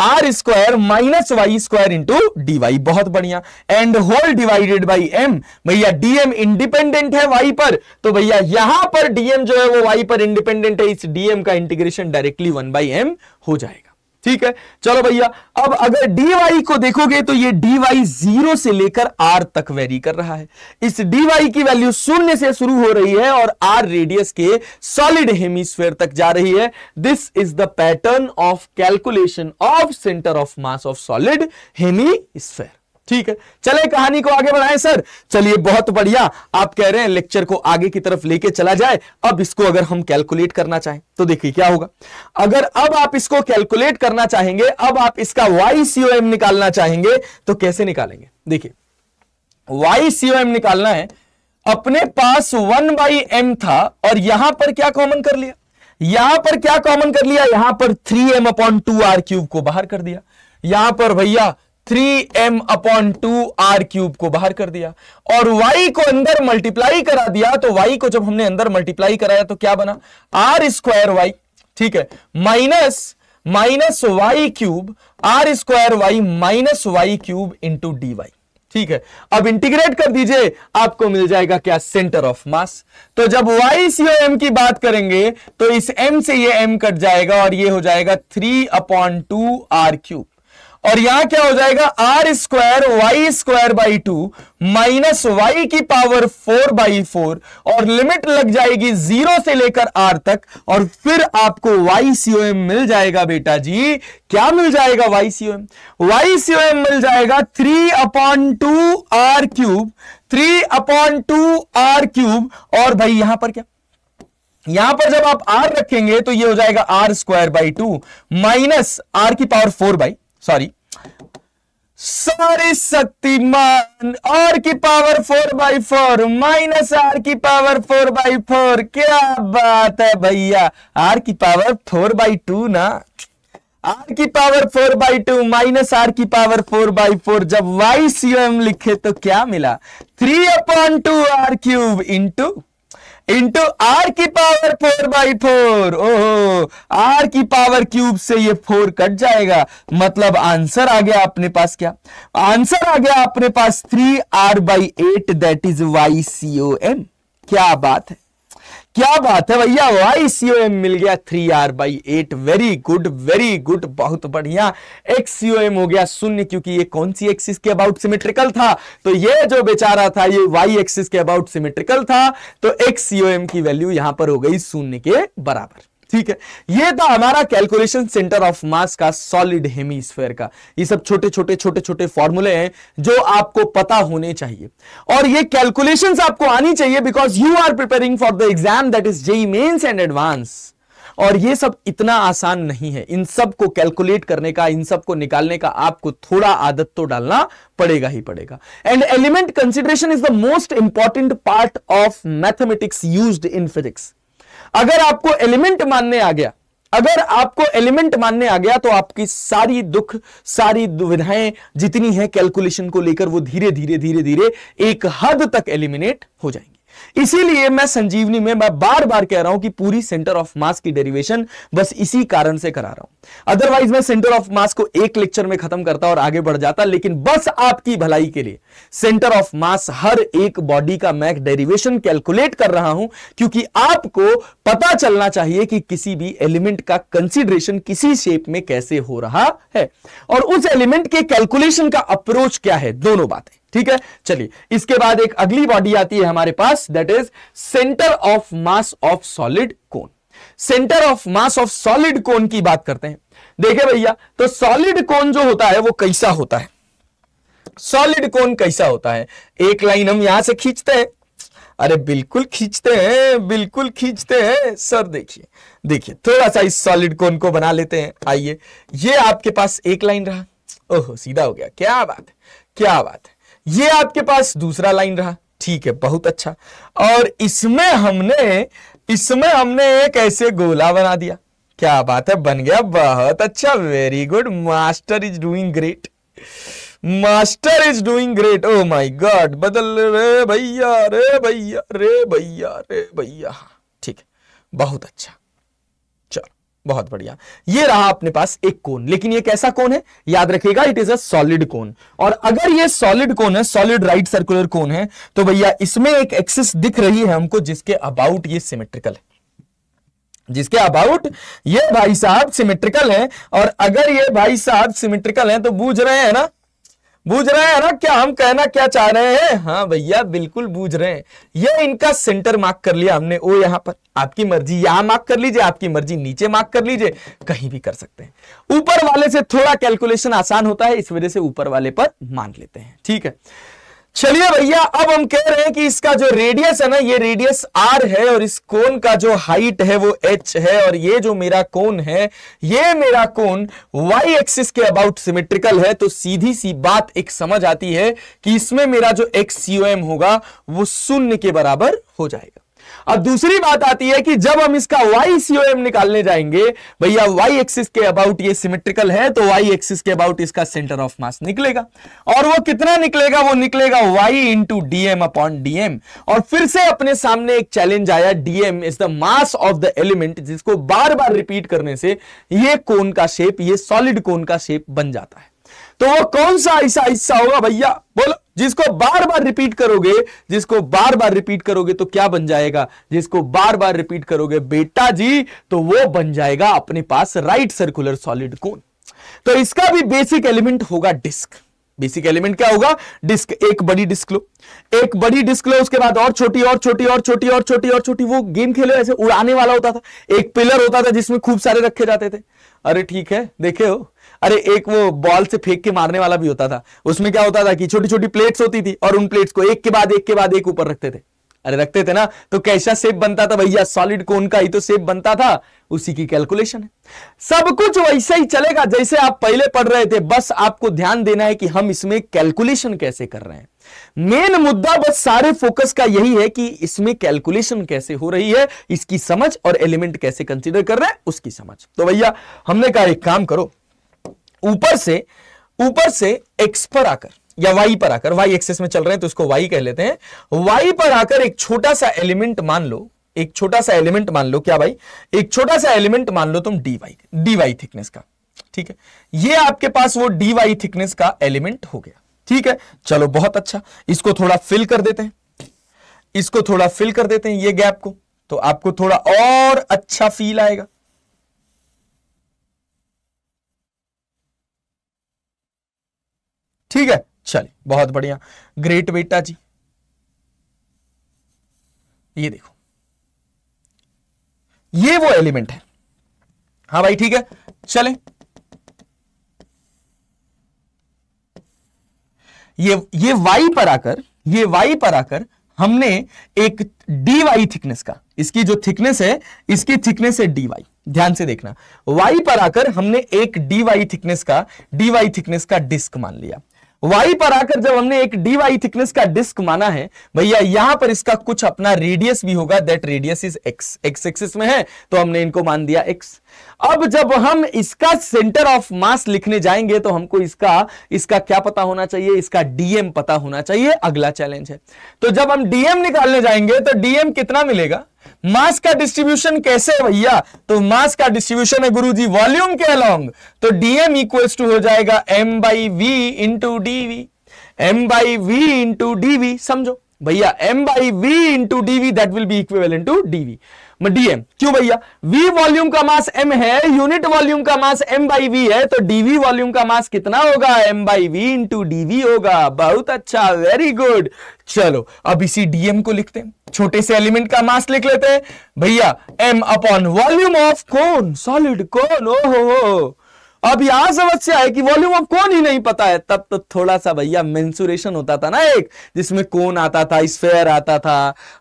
[SPEAKER 1] r square minus y square into d y बहुत बढ़िया and whole divided by m भैया डीएम इंडिपेंडेंट है वाई पर तो भैया यहां पर डीएम जो है वो वाई पर इंडिपेंडेंट है इस डीएम का integration directly one by m हो जाएगा ठीक है चलो भैया अब अगर डीवाई को देखोगे तो ये डीवाई जीरो से लेकर आर तक वेरी कर रहा है इस डीवाई की वैल्यू शून्य से शुरू हो रही है और आर रेडियस के सॉलिड हेमिस्फेयर तक जा रही है this is the pattern of calculation of centre of mass of solid hemi sphere ठीक है चले कहानी को आगे बढ़ाएं सर चलिए बहुत बढ़िया आप कह रहे हैं लेक्चर को आगे की तरफ लेके चला जाए अब इसको अगर हम कैलकुलेट करना चाहें तो देखिए क्या होगा अगर अब आप इसको कैलकुलेट करना चाहेंगे अब आप इसका वाई सीओ एम निकालना चाहेंगे तो कैसे निकालेंगे देखिए वाई सीओ एम निकालना है अपने पास वन बाई एम था और यहां पर क्या कॉमन कर लिया यहां पर क्या कॉमन कर लिया यहां पर three m upon two r cube को बाहर कर दिया यहां पर भैया three m upon two r cube को बाहर कर दिया और वाई को अंदर मल्टीप्लाई करा दिया तो वाई को जब हमने अंदर मल्टीप्लाई कराया तो क्या बना आर स्क्वायर वाई ठीक है minus minus y cube r square y minus y cube into d y ठीक है अब इंटीग्रेट कर दीजिए आपको मिल जाएगा क्या सेंटर ऑफ मास तो जब वाई सीओ एम की बात करेंगे तो इस एम से ये एम कट जाएगा और ये हो जाएगा three upon two r cube और यहां क्या हो जाएगा r square y square by two minus y की पावर फोर बाई फोर और लिमिट लग जाएगी जीरो से लेकर आर तक और फिर आपको वाई सीओएम मिल जाएगा बेटा जी क्या मिल जाएगा वाई सीओएम वाई सीओएम मिल जाएगा three upon two r cube three upon two r cube और भाई यहां पर क्या यहां पर जब आप आर रखेंगे तो ये हो जाएगा r square by two minus r की पावर फोर बाई सॉरी सारी शक्तिमान आर की power four by four minus r की पावर फोर बाई फोर क्या बात है भैया आर की पावर फोर बाई टू ना आर की power four by two minus r की पावर फोर बाई फोर जब वाई सी एम लिखे तो क्या मिला three upon two r cube into into are की पावर फोर बाई फोर ओहो आर की पावर क्यूब से ये फोर कट जाएगा मतलब आंसर आ गया अपने पास क्या आंसर आ गया अपने पास three r by eight that is y CO N क्या बात है क्या बात है भैया वाई सी एम मिल गया three r by eight very good very good बहुत बढ़िया एक्स एम हो गया शून्य क्योंकि ये कौन सी एक्सिस के अबाउट सिमेट्रिकल था तो ये जो बेचारा था ये वाई एक्सिस के अबाउट सिमेट्रिकल था तो एक्स एम की वैल्यू यहां पर हो गई शून्य के बराबर ठीक है ये था हमारा कैलकुलेशन सेंटर ऑफ मास का सॉलिड हेमीस्फेयर का ये सब छोटे छोटे छोटे छोटे फॉर्मूले हैं जो आपको पता होने चाहिए और ये कैलकुलेशन आपको आनी चाहिए because you are preparing for the exam that is JEE Mains and advance और ये सब इतना आसान नहीं है इन सब को कैलकुलेट करने का इन सब को निकालने का आपको थोड़ा आदत तो डालना पड़ेगा ही पड़ेगा and element consideration is the most important part of mathematics used in physics अगर आपको एलिमेंट मानने आ गया अगर आपको एलिमेंट मानने आ गया तो आपकी सारी दुख सारी दुविधाएं जितनी है कैलकुलेशन को लेकर वो धीरे धीरे धीरे धीरे एक हद तक एलिमिनेट हो जाएंगी इसीलिए मैं संजीवनी में मैं बार बार कह रहा हूं कि पूरी सेंटर ऑफ मास की डेरिवेशन बस इसी कारण से करा रहा हूं अदरवाइज मैं सेंटर ऑफ मास को एक लेक्चर में खत्म करता और आगे बढ़ जाता लेकिन बस आपकी भलाई के लिए सेंटर ऑफ मास हर एक बॉडी का मैं डेरिवेशन कैलकुलेट कर रहा हूं क्योंकि आपको पता चलना चाहिए कि किसी भी एलिमेंट का कंसिडरेशन किसी शेप में कैसे हो रहा है और उस एलिमेंट के कैलकुलेशन का अप्रोच क्या है दोनों बातें ठीक है चलिए इसके बाद एक अगली बॉडी आती है हमारे पास that is centre of mass of solid cone centre of mass of solid cone की बात करते हैं देखे भैया तो सॉलिड कोन जो होता है वो कैसा होता है सॉलिड कोन कैसा होता है एक लाइन हम यहां से खींचते हैं अरे बिल्कुल खींचते हैं बिल्कुल खींचते हैं सर देखिए देखिए थोड़ा सा इस सॉलिड कोन को बना लेते हैं आइए ये आपके पास एक लाइन रहा ओहो सीधा हो गया क्या बात है क्या बात है ये आपके पास दूसरा लाइन रहा ठीक है बहुत अच्छा और इसमें हमने इसमें हमने एक ऐसे गोला बना दिया क्या बात है बन गया बहुत अच्छा very good master is doing great master is doing great oh my God बदल रे भैया रे भैया रे भैया रे भैया ठीक बहुत अच्छा बहुत बढ़िया ये रहा अपने पास एक कोन लेकिन ये कैसा कोन है याद रखिएगा it is a solid cone और अगर ये सॉलिड कोन है सॉलिड राइट सर्कुलर कोन है तो भैया इसमें एक एक्सिस दिख रही है हमको जिसके अबाउट ये सिमेट्रिकल है जिसके अबाउट ये भाई साहब सिमेट्रिकल है और अगर ये भाई साहब सिमेट्रिकल है तो बूझ रहे हैं ना बूझ रहे हैं ना क्या हम कहना क्या चाह रहे हैं हाँ भैया बिल्कुल बूझ रहे हैं ये इनका सेंटर मार्क कर लिया हमने ओ यहाँ पर आपकी मर्जी यहाँ मार्क कर लीजिए आपकी मर्जी नीचे मार्क कर लीजिए कहीं भी कर सकते हैं ऊपर वाले से थोड़ा कैलकुलेशन आसान होता है इस वजह से ऊपर वाले पर मान लेते हैं ठीक है चलिए भैया अब हम कह रहे हैं कि इसका जो रेडियस है ना ये रेडियस आर है और इस कोन का जो हाइट है वो एच है और ये जो मेरा कोन है ये मेरा कोन वाई एक्सिस के अबाउट सिमेट्रिकल है तो सीधी सी बात एक समझ आती है कि इसमें मेरा जो एक्स होगा वो शून्य के बराबर हो जाएगा अब दूसरी बात आती है कि जब हम इसका वाई सीओएम निकालने जाएंगे भैया वाई एक्सिस के अबाउट ये सिमेट्रिकल है तो वाई एक्सिस के अबाउट इसका सेंटर ऑफ मास निकलेगा और वो कितना निकलेगा वो निकलेगा y into DM upon dm और फिर से अपने सामने एक चैलेंज आया dm is the mass of the element जिसको बार बार रिपीट करने से ये कोन का शेप ये सॉलिड कोन का शेप बन जाता है तो वो कौन सा ऐसा हिस्सा होगा भैया बोलो जिसको बार बार रिपीट करोगे जिसको बार बार रिपीट करोगे तो क्या बन जाएगा जिसको बार बार रिपीट करोगे बेटा जी तो वो बन जाएगा अपने पास राइट सर्कुलर सॉलिड कोन तो इसका भी बेसिक एलिमेंट होगा डिस्क बेसिक एलिमेंट क्या होगा डिस्क एक बड़ी डिस्क लो एक बड़ी डिस्क लो उसके बाद और छोटी और छोटी और छोटी और छोटी और छोटी वो गेम खेलो ऐसे उड़ाने वाला होता था एक पिलर होता था जिसमें खूब सारे रखे जाते थे अरे ठीक है देखे हो अरे एक वो बॉल से फेंक के मारने वाला भी होता था उसमें क्या होता था कि छोटी छोटी प्लेट्स होती थी और उन प्लेट्स को एक के बाद एक के बाद एक ऊपर रखते थे अरे रखते थे ना तो कैसा सेप बनता था भैया सॉलिड कोन का ही तो सेप बनता था उसी की कैलकुलेशन है सब कुछ वैसे ही चलेगा जैसे आप पहले पढ़ रहे थे बस आपको ध्यान देना है कि हम इसमें कैलकुलेशन कैसे कर रहे हैं मेन मुद्दा बस सारे फोकस का यही है कि इसमें कैलकुलेशन कैसे हो रही है इसकी समझ और एलिमेंट कैसे कंसिडर कर रहे हैं उसकी समझ तो भैया हमने कहा एक काम करो ऊपर से ऊपर से एक्स पर आकर या वाई पर आकर वाई एक्सेस में चल रहे हैं तो इसको वाई कह लेते हैं वाई पर आकर एक छोटा सा एलिमेंट मान लो एक छोटा सा एलिमेंट मान लो क्या भाई एक छोटा सा एलिमेंट मान लो तुम डी वाई थिकनेस का ठीक है ये आपके पास वो डीवाई थिकनेस का एलिमेंट हो गया ठीक है चलो बहुत अच्छा इसको थोड़ा फिल कर देते हैं इसको थोड़ा फिल कर देते हैं ये गैप को तो आपको थोड़ा और अच्छा फील आएगा ठीक है चलिए बहुत बढ़िया ग्रेट बेटा जी ये देखो ये वो एलिमेंट है हाँ भाई ठीक है चले ये ये वाई पर आकर ये वाई पर आकर हमने एक डी वाई थिकनेस का इसकी जो थिकनेस है इसकी थिकनेस है डी वाई ध्यान से देखना वाई पर आकर हमने एक डी वाई थिकनेस का डी वाई थिकनेस का डिस्क मान लिया वाई पर आकर जब हमने एक डी वाई थिकनेस का डिस्क माना है भैया यहां पर इसका कुछ अपना रेडियस भी होगा that radius is x x axis में है तो हमने इनको मान दिया एक्स अब जब हम इसका सेंटर ऑफ मास लिखने जाएंगे तो हमको इसका इसका क्या पता होना चाहिए इसका डीएम पता होना चाहिए अगला चैलेंज है तो जब हम डीएम निकालने जाएंगे तो डीएम कितना मिलेगा मास का डिस्ट्रीब्यूशन कैसे है भैया तो मास का डिस्ट्रीब्यूशन है गुरुजी वॉल्यूम के अलोंग तो डीएम इक्वल्स टू हो जाएगा m by v into dv m by v into dv समझो भैया m by v into dv that will be equivalent into dv dm क्यों भैया वी वॉल्यूम का मास एम है यूनिट वॉल्यूम का मास एम बाई वी है तो डीवी वॉल्यूम का मास कितना होगा m by v into dv होगा बहुत अच्छा वेरी गुड चलो अब इसी डीएम को लिखते हैं छोटे से एलिमेंट का मास लिख लेते हैं भैया एम अपॉन वॉल्यूम ऑफ कौन सॉलिड कोन ओ हो, हो। अब यहां समस्या है कि वॉल्यूम ऑफ कौन ही नहीं पता है तब तो थोड़ा सा भैया मेंसुरेशन होता था ना एक जिसमें कौन आता था स्फेयर आता था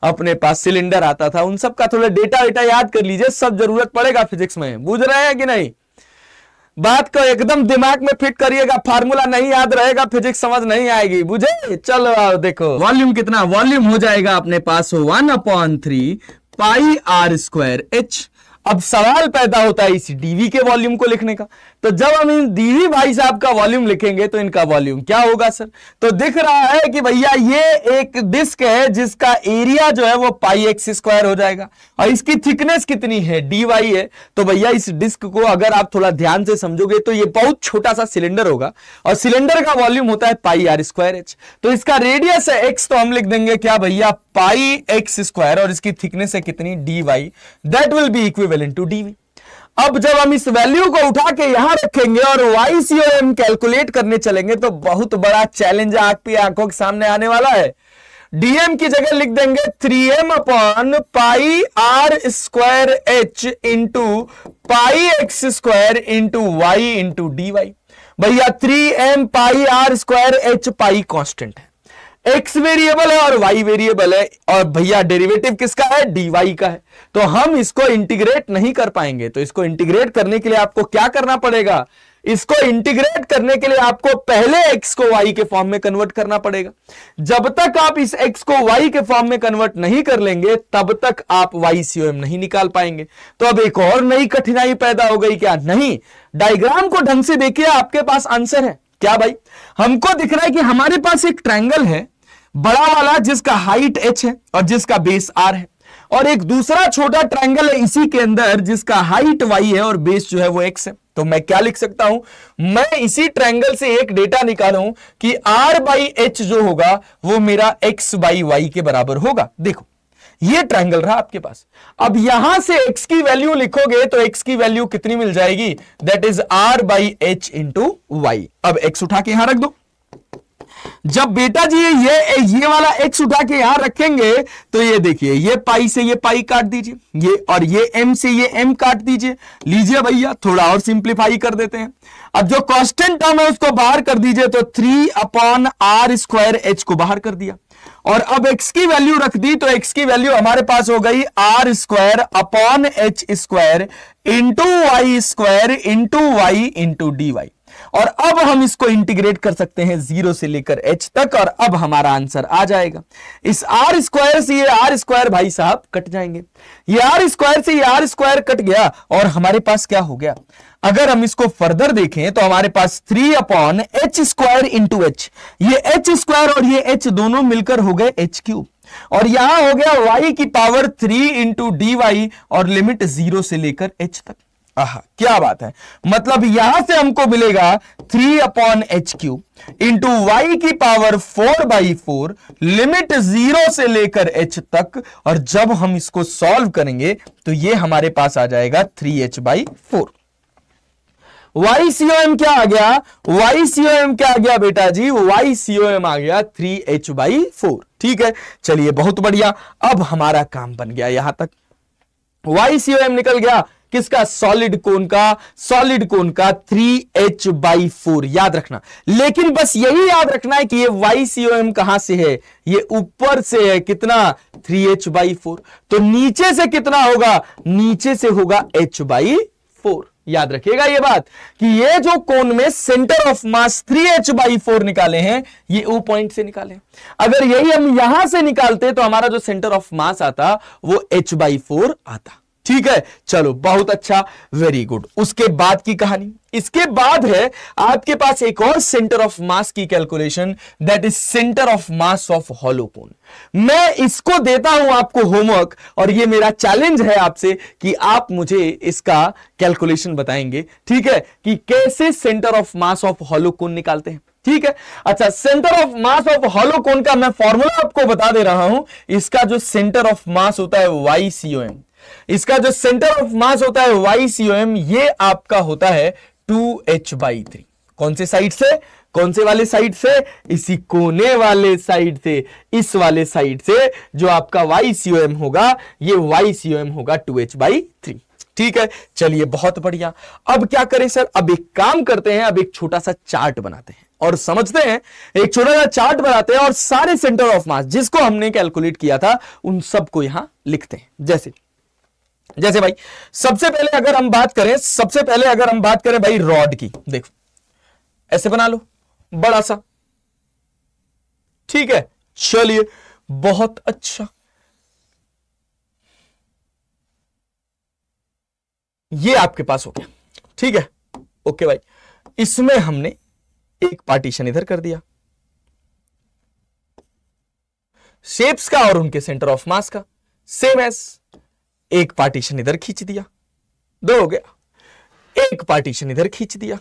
[SPEAKER 1] अपने पास सिलेंडर आता था उन सब का थोड़ा डेटा वेटा याद कर लीजिए सब जरूरत पड़ेगा फिजिक्स में बुझ रहे हैं कि नहीं बात को एकदम दिमाग में फिट करिएगा फार्मूला नहीं याद रहेगा फिजिक्स समझ नहीं आएगी बुझे चलो आओ देखो वॉल्यूम कितना वॉल्यूम हो जाएगा अपने पास one upon three pi r square h अब सवाल पैदा होता है इस डीवी के वॉल्यूम को लिखने का तो जब हम इन दीवी भाई साहब का वॉल्यूम लिखेंगे तो इनका वॉल्यूम क्या होगा सर तो दिख रहा है कि भैया ये एक डिस्क है जिसका एरिया जो है वो पाई एक्स स्क्वायर हो जाएगा और इसकी थिकनेस कितनी है डी वाई है तो भैया इस डिस्क को अगर आप थोड़ा ध्यान से समझोगे तो ये बहुत छोटा सा सिलेंडर होगा और सिलेंडर का वॉल्यूम होता है पाई आर स्क्वायर एच तो इसका रेडियस है एक्स तो हम लिख देंगे क्या भैया पाई एक्स स्क्वायर और इसकी थिकनेस है कितनी d y that will be equivalent to d v अब जब हम इस वैल्यू को उठा के यहां रखेंगे और वाईसीओएम कैलकुलेट करने चलेंगे तो बहुत बड़ा चैलेंज आपकी आंखों के सामने आने वाला है डीएम की जगह लिख देंगे three m upon pi r square h into pi x square into y into d y भैया three m pi r square h pi constant है एक्स वेरिएबल है और वाई वेरिएबल है और भैया डेरिवेटिव किसका है डीवाई का है तो हम इसको इंटीग्रेट नहीं कर पाएंगे तो इसको इंटीग्रेट करने के लिए आपको क्या करना पड़ेगा इसको इंटीग्रेट करने के लिए आपको पहले एक्स को वाई के फॉर्म में कन्वर्ट करना पड़ेगा जब तक आप इस एक्स को वाई के फॉर्म में कन्वर्ट नहीं कर लेंगे तब तक आप वाई सीओएम नहीं निकाल पाएंगे तो अब एक और नई कठिनाई पैदा हो गई क्या नहीं डायग्राम को ढंग से देखिए आपके पास आंसर है क्या भाई हमको दिख रहा है कि हमारे पास एक ट्रायंगल है बड़ा वाला जिसका हाइट एच है और जिसका बेस आर है और एक दूसरा छोटा ट्राइंगल है इसी के अंदर जिसका हाइट वाई है और बेस जो है वो एक्स है तो मैं क्या लिख सकता हूं मैं इसी ट्रायंगल से एक डेटा निकालू कि आर बाई एच जो होगा वो मेरा एक्स बाई वाई के बराबर होगा देखो ये ट्रायंगल रहा आपके पास अब यहां से एक्स की वैल्यू लिखोगे तो एक्स की वैल्यू कितनी मिल जाएगी that is r by h into y अब एक्स उठा के यहां रख दो जब बेटा जी ये ये वाला एक्स उठा के यहां रखेंगे तो ये देखिए ये पाई से ये पाई काट दीजिए ये और ये एम से ये एम काट दीजिए लीजिए भैया थोड़ा और सिंप्लीफाई कर देते हैं अब जो कॉन्स्टेंट टर्म है उसको बाहर कर दीजिए तो three upon r square h को बाहर कर दिया और अब x की वैल्यू रख दी तो x की वैल्यू हमारे पास हो गई r square upon h square into y square into y into d y और अब हम इसको इंटीग्रेट कर सकते हैं जीरो से लेकर एच तक और अब हमारा आंसर आ जाएगा इस आर स्क्वायर से ये आर स्क्वायर भाई साहब कट जाएंगे ये आर स्क्वायर से ये आर स्क्वायर कट गया और हमारे पास क्या हो गया अगर हम इसको फर्दर देखें तो हमारे पास three upon h square into h ये एच स्क्वायर और ये एच दोनों मिलकर हो गए एच क्यूब और यहां हो गया y की पावर थ्री इंटू डी और लिमिट जीरो से लेकर h तक आहा क्या बात है मतलब यहां से हमको मिलेगा three upon h cube into y की power four by four limit zero से लेकर एच तक और जब हम इसको सॉल्व करेंगे तो ये हमारे पास आ जाएगा three h by four y CO M क्या आ गया वाई सीओ एम क्या आ गया बेटा जी वाई सीओ एम आ गया थ्री एच बाई फोर ठीक है चलिए बहुत बढ़िया अब हमारा काम बन गया यहां तक वाई सीओ एम निकल गया किसका सॉलिड कोन का सॉलिड कोन का थ्री एच बाई फोर याद रखना लेकिन बस यही याद रखना है कि ये वाई सीओ एम कहां से है ये ऊपर से है कितना थ्री एच बाई फोर तो नीचे से कितना होगा नीचे से होगा एच बाई फोर याद रखिएगा ये बात कि ये जो कोन में centre of mass 3h h by four निकाले हैं ये ओ पॉइंट से निकाले अगर यही हम यहां से निकालते तो हमारा जो सेंटर ऑफ मास आता वो h बाई फोर आता ठीक है चलो बहुत अच्छा वेरी गुड उसके बाद की कहानी इसके बाद है आपके पास एक और सेंटर ऑफ मास की calculation that is centre of mass of hollow cone मैं इसको देता हूं आपको होमवर्क और ये मेरा चैलेंज है आपसे कि आप मुझे इसका कैलकुलेशन बताएंगे ठीक है कि कैसे centre of mass of hollow cone निकालते हैं ठीक है अच्छा centre of mass of hollow cone का मैं फॉर्मूला आपको बता दे रहा हूं इसका जो सेंटर ऑफ मास होता है वाई सीओ एम इसका जो सेंटर ऑफ मास होता है वाई सी एम ये आपका होता है टू एच बाई थ्री कौन से साइड से कौन से वाले साइड से इसी कोने वाले साइड से इस वाले साइड से जो आपका वाई सी एम होगा ये वाई सी एम होगा टू एच बाई थ्री ठीक है चलिए बहुत बढ़िया अब क्या करें सर अब एक काम करते हैं अब एक छोटा सा चार्ट बनाते हैं और समझते हैं एक छोटा सा चार्ट बनाते हैं और सारे सेंटर ऑफ मास जिसको हमने कैलकुलेट किया था उन सबको यहां लिखते हैं जैसे जैसे भाई सबसे पहले अगर हम बात करें सबसे पहले अगर हम बात करें भाई रॉड की देखो ऐसे बना लो बड़ा सा ठीक है चलिए बहुत अच्छा ये आपके पास हो गया ठीक है ओके भाई इसमें हमने एक पार्टीशन इधर कर दिया शेप्स का और उनके सेंटर ऑफ मास का सेम एज एक पार्टीशन इधर खींच दिया दो हो गया एक पार्टीशन इधर खींच दिया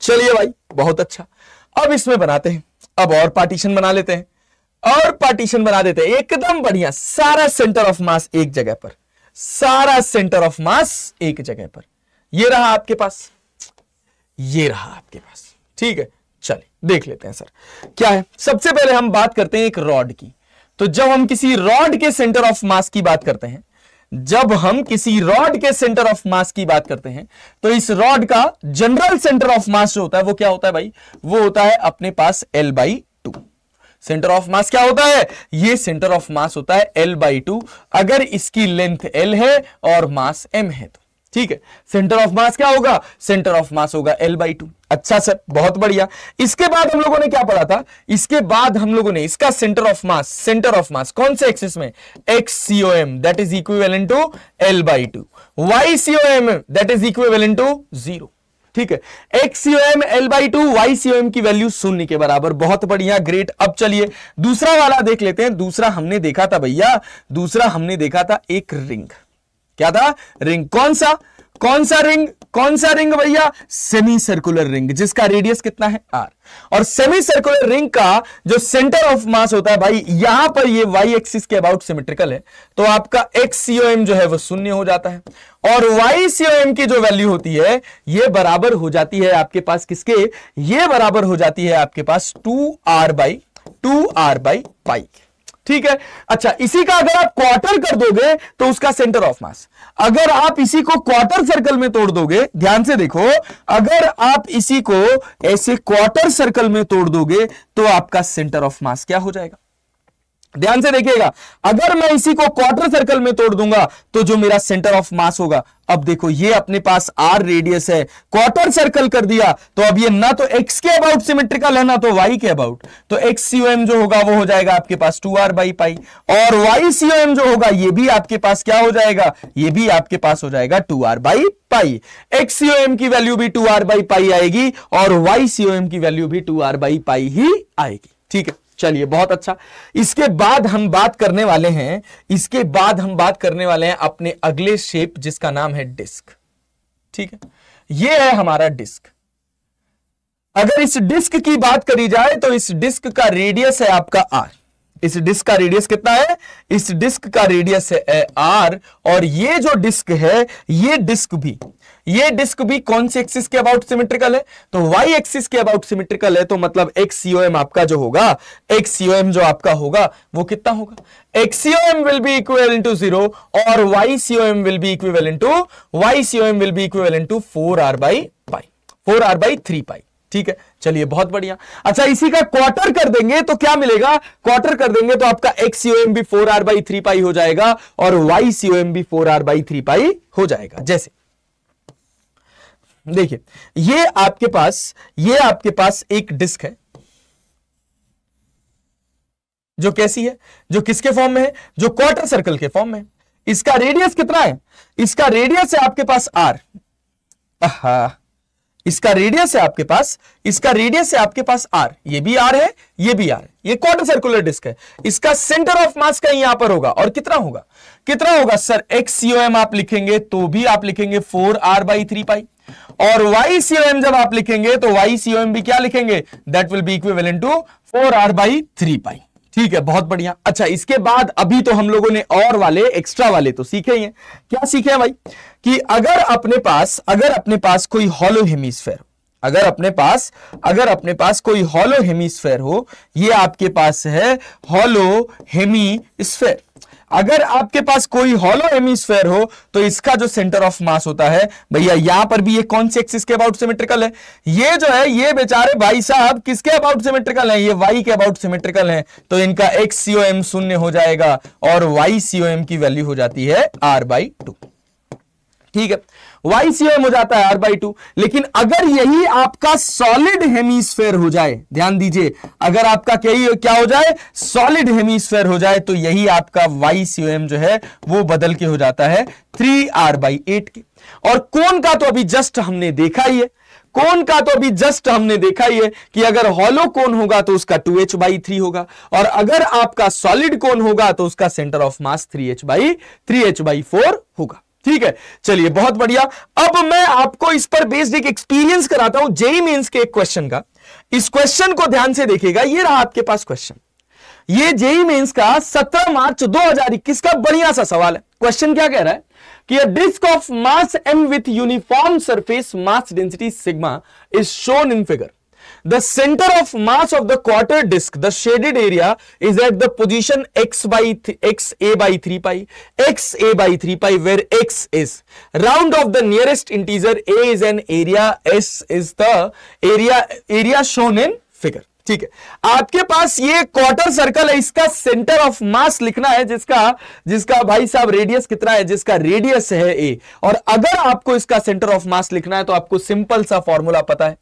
[SPEAKER 1] चलिए भाई बहुत अच्छा अब इसमें बनाते हैं अब और पार्टीशन बना लेते हैं और पार्टीशन बना देते हैं एकदम बढ़िया सारा सेंटर ऑफ मास एक जगह पर सारा सेंटर ऑफ मास एक जगह पर ये रहा आपके पास ये रहा आपके पास ठीक है चलिए देख लेते हैं सर क्या है सबसे पहले हम बात करते हैं एक रॉड की तो जब हम किसी रॉड के सेंटर ऑफ मास की बात करते हैं जब हम किसी रॉड के सेंटर ऑफ मास की बात करते हैं तो इस रॉड का जनरल सेंटर ऑफ मास जो होता है वो क्या होता है भाई वो होता है अपने पास l by two centre of mass क्या होता है ये सेंटर ऑफ मास होता है एल बाई टू अगर इसकी लेंथ एल है और मास एम है तो ठीक है सेंटर ऑफ मास क्या होगा सेंटर ऑफ मास होगा एल बाई टू अच्छा सर बहुत बढ़िया इसके बाद हम लोगों ने क्या पढ़ा था इसके बाद हम लोगों ने इसका centre of mass centre of mass कौन से एक्सिस में x CO M that is equivalent to l by two y CO M that is equivalent to zero ठीक है x CO M l by two y CO M की वैल्यू शून्य के बराबर बहुत बढ़िया ग्रेट अब चलिए दूसरा वाला देख लेते हैं दूसरा हमने देखा था भैया दूसरा हमने देखा था एक रिंग क्या था रिंग कौन सा कौन सा रिंग कौन सा रिंग भैया सेमी सर्कुलर रिंग जिसका रेडियस कितना है आर और सेमी सर्कुलर रिंग का जो सेंटर ऑफ मास होता है भाई यहां पर ये वाई एक्सिस के अबाउट सिमेट्रिकल है तो आपका एक्स सीओएम जो है वो शून्य हो जाता है और वाई सीओएम की जो वैल्यू होती है ये बराबर हो जाती है आपके पास किसके ये बराबर हो जाती है आपके पास two r by two r by pi ठीक है अच्छा इसी का अगर आप क्वार्टर कर दोगे तो उसका सेंटर ऑफ मास अगर आप इसी को क्वार्टर सर्कल में तोड़ दोगे ध्यान से देखो अगर आप इसी को ऐसे क्वार्टर सर्कल में तोड़ दोगे तो आपका सेंटर ऑफ मास क्या हो जाएगा ध्यान से देखिएगा अगर मैं इसी को क्वार्टर सर्कल में तोड़ दूंगा तो जो मेरा सेंटर ऑफ मास होगा अब देखो ये अपने पास आर रेडियस है क्वार्टर सर्कल कर दिया तो अब ये ना तो एक्स के अबाउट सिमेट्रिकल है ना तो वाई के अबाउट तो एक्स सीओएम जो होगा वो हो जाएगा आपके पास टू आर बाई पाई और वाई सीओएम जो होगा ये भी आपके पास क्या हो जाएगा ये भी आपके पास हो जाएगा two r by pi x COM की वैल्यू भी टू आर बाई पाई आएगी और वाई सीओएम की वैल्यू भी टू आर बाई पाई ही आएगी ठीक है चलिए बहुत अच्छा इसके बाद हम बात करने वाले हैं इसके बाद हम बात करने वाले हैं अपने अगले शेप जिसका नाम है डिस्क ठीक है यह है हमारा डिस्क अगर इस डिस्क की बात करी जाए तो इस डिस्क का रेडियस है आपका आर इस डिस्क का रेडियस कितना है इस डिस्क का रेडियस है आर और ये जो डिस्क है ये डिस्क भी ये डिस्क भी कौन सी एक्सिस के अबाउट सिमेट्रिकल है तो वाई एक्सिस के अबाउट सिमेट्रिकल है तो मतलब एक्सीओएम आपका जो होगा एक्सीओएम जो आपका होगा वो कितना होगा x COM will be equal to zero और y COM will be equal to y COM will be equal to four r by pi four r by three pi ठीक है चलिए बहुत बढ़िया अच्छा इसी का क्वार्टर कर देंगे तो क्या मिलेगा क्वार्टर कर देंगे तो आपका एक्सीओएम भी four r by three pi हो जाएगा और वाई सीओएम भी four r by three pi हो जाएगा जैसे देखिए ये आपके पास ये आपके पास एक डिस्क है जो कैसी है जो किसके फॉर्म में है जो क्वार्टर सर्कल के फॉर्म में है इसका रेडियस कितना है इसका रेडियस है आपके पास आर इसका रेडियस है आपके पास इसका रेडियस है आपके पास आर ये भी आर है ये भी आर ये क्वार्टर सर्कुलर डिस्क है इसका सेंटर ऑफ मास कहीं यहां पर होगा और कितना होगा कितना होगा सर एक्स सीओएम आप लिखेंगे तो भी आप लिखेंगे four r by three pi और वाई सीओएम जब आप लिखेंगे तो वाई सीओएम भी क्या लिखेंगे that will be equivalent to four r by three pi ठीक है बहुत बढ़िया अच्छा इसके बाद अभी तो हम लोगों ने और वाले एक्स्ट्रा वाले तो सीखे ही हैं क्या सीखे हैं भाई कि अगर अपने पास अगर अपने पास कोई हॉलो हेमिस्फेयर अगर अपने पास अगर अपने पास कोई हॉलो हेमिस्फेयर हो ये आपके पास है हॉलो हेमी हेमिस्फेयर अगर आपके पास कोई हॉलो हेमिस्फेयर हो तो इसका जो सेंटर ऑफ मास होता है भैया यहां पर भी ये कौन सी एक्सिस के अबाउट सिमेट्रिकल है ये जो है ये बेचारे भाई साहब किसके अबाउट सिमेट्रिकल है ये वाई के अबाउट सिमेट्रिकल है तो इनका एक्स एम शून्य हो जाएगा और वाई एम की वैल्यू हो जाती है आर बाई टू ठीक है वाई सी एम हो जाता है आर बाई टू लेकिन अगर यही आपका सॉलिड हेमीस्फेयर हो जाए ध्यान दीजिए अगर आपका क्या क्या हो जाए सॉलिड हेमीस्फेयर हो जाए तो यही आपका वाई सी एम जो है वो बदल के हो जाता है थ्री आर बाई एट के और कौन का तो अभी जस्ट हमने देखा ही है कौन का तो अभी जस्ट हमने देखा ही है कि अगर हॉलो कोन होगा तो उसका 2h एच बाई थ्री होगा और अगर आपका सॉलिड कोन होगा तो उसका centre of mass 3h h by three h by four होगा ठीक है चलिए बहुत बढ़िया अब मैं आपको इस पर बेस्ड एक एक्सपीरियंस कराता हूं जेई मीन्स के एक क्वेश्चन का इस क्वेश्चन को ध्यान से देखिएगा ये रहा आपके पास क्वेश्चन ये जेई मीन्स का 17 मार्च 2021 का बढ़िया सा सवाल है क्वेश्चन क्या कह रहा है कि a disc of mass m with uniform surface mass density sigma is shown in figure the center of mass of the quarter disk the shaded area is at the position x by th x a by 3 pi x a by 3 pi where x is round of the nearest integer a is an area s is the area area shown in figure ठीक है आपके पास ये क्वार्टर सर्कल है इसका सेंटर ऑफ मास लिखना है जिसका जिसका भाई साहब रेडियस कितना है जिसका रेडियस है ए और अगर आपको इसका सेंटर ऑफ मास लिखना है तो आपको सिंपल सा फॉर्मूला पता है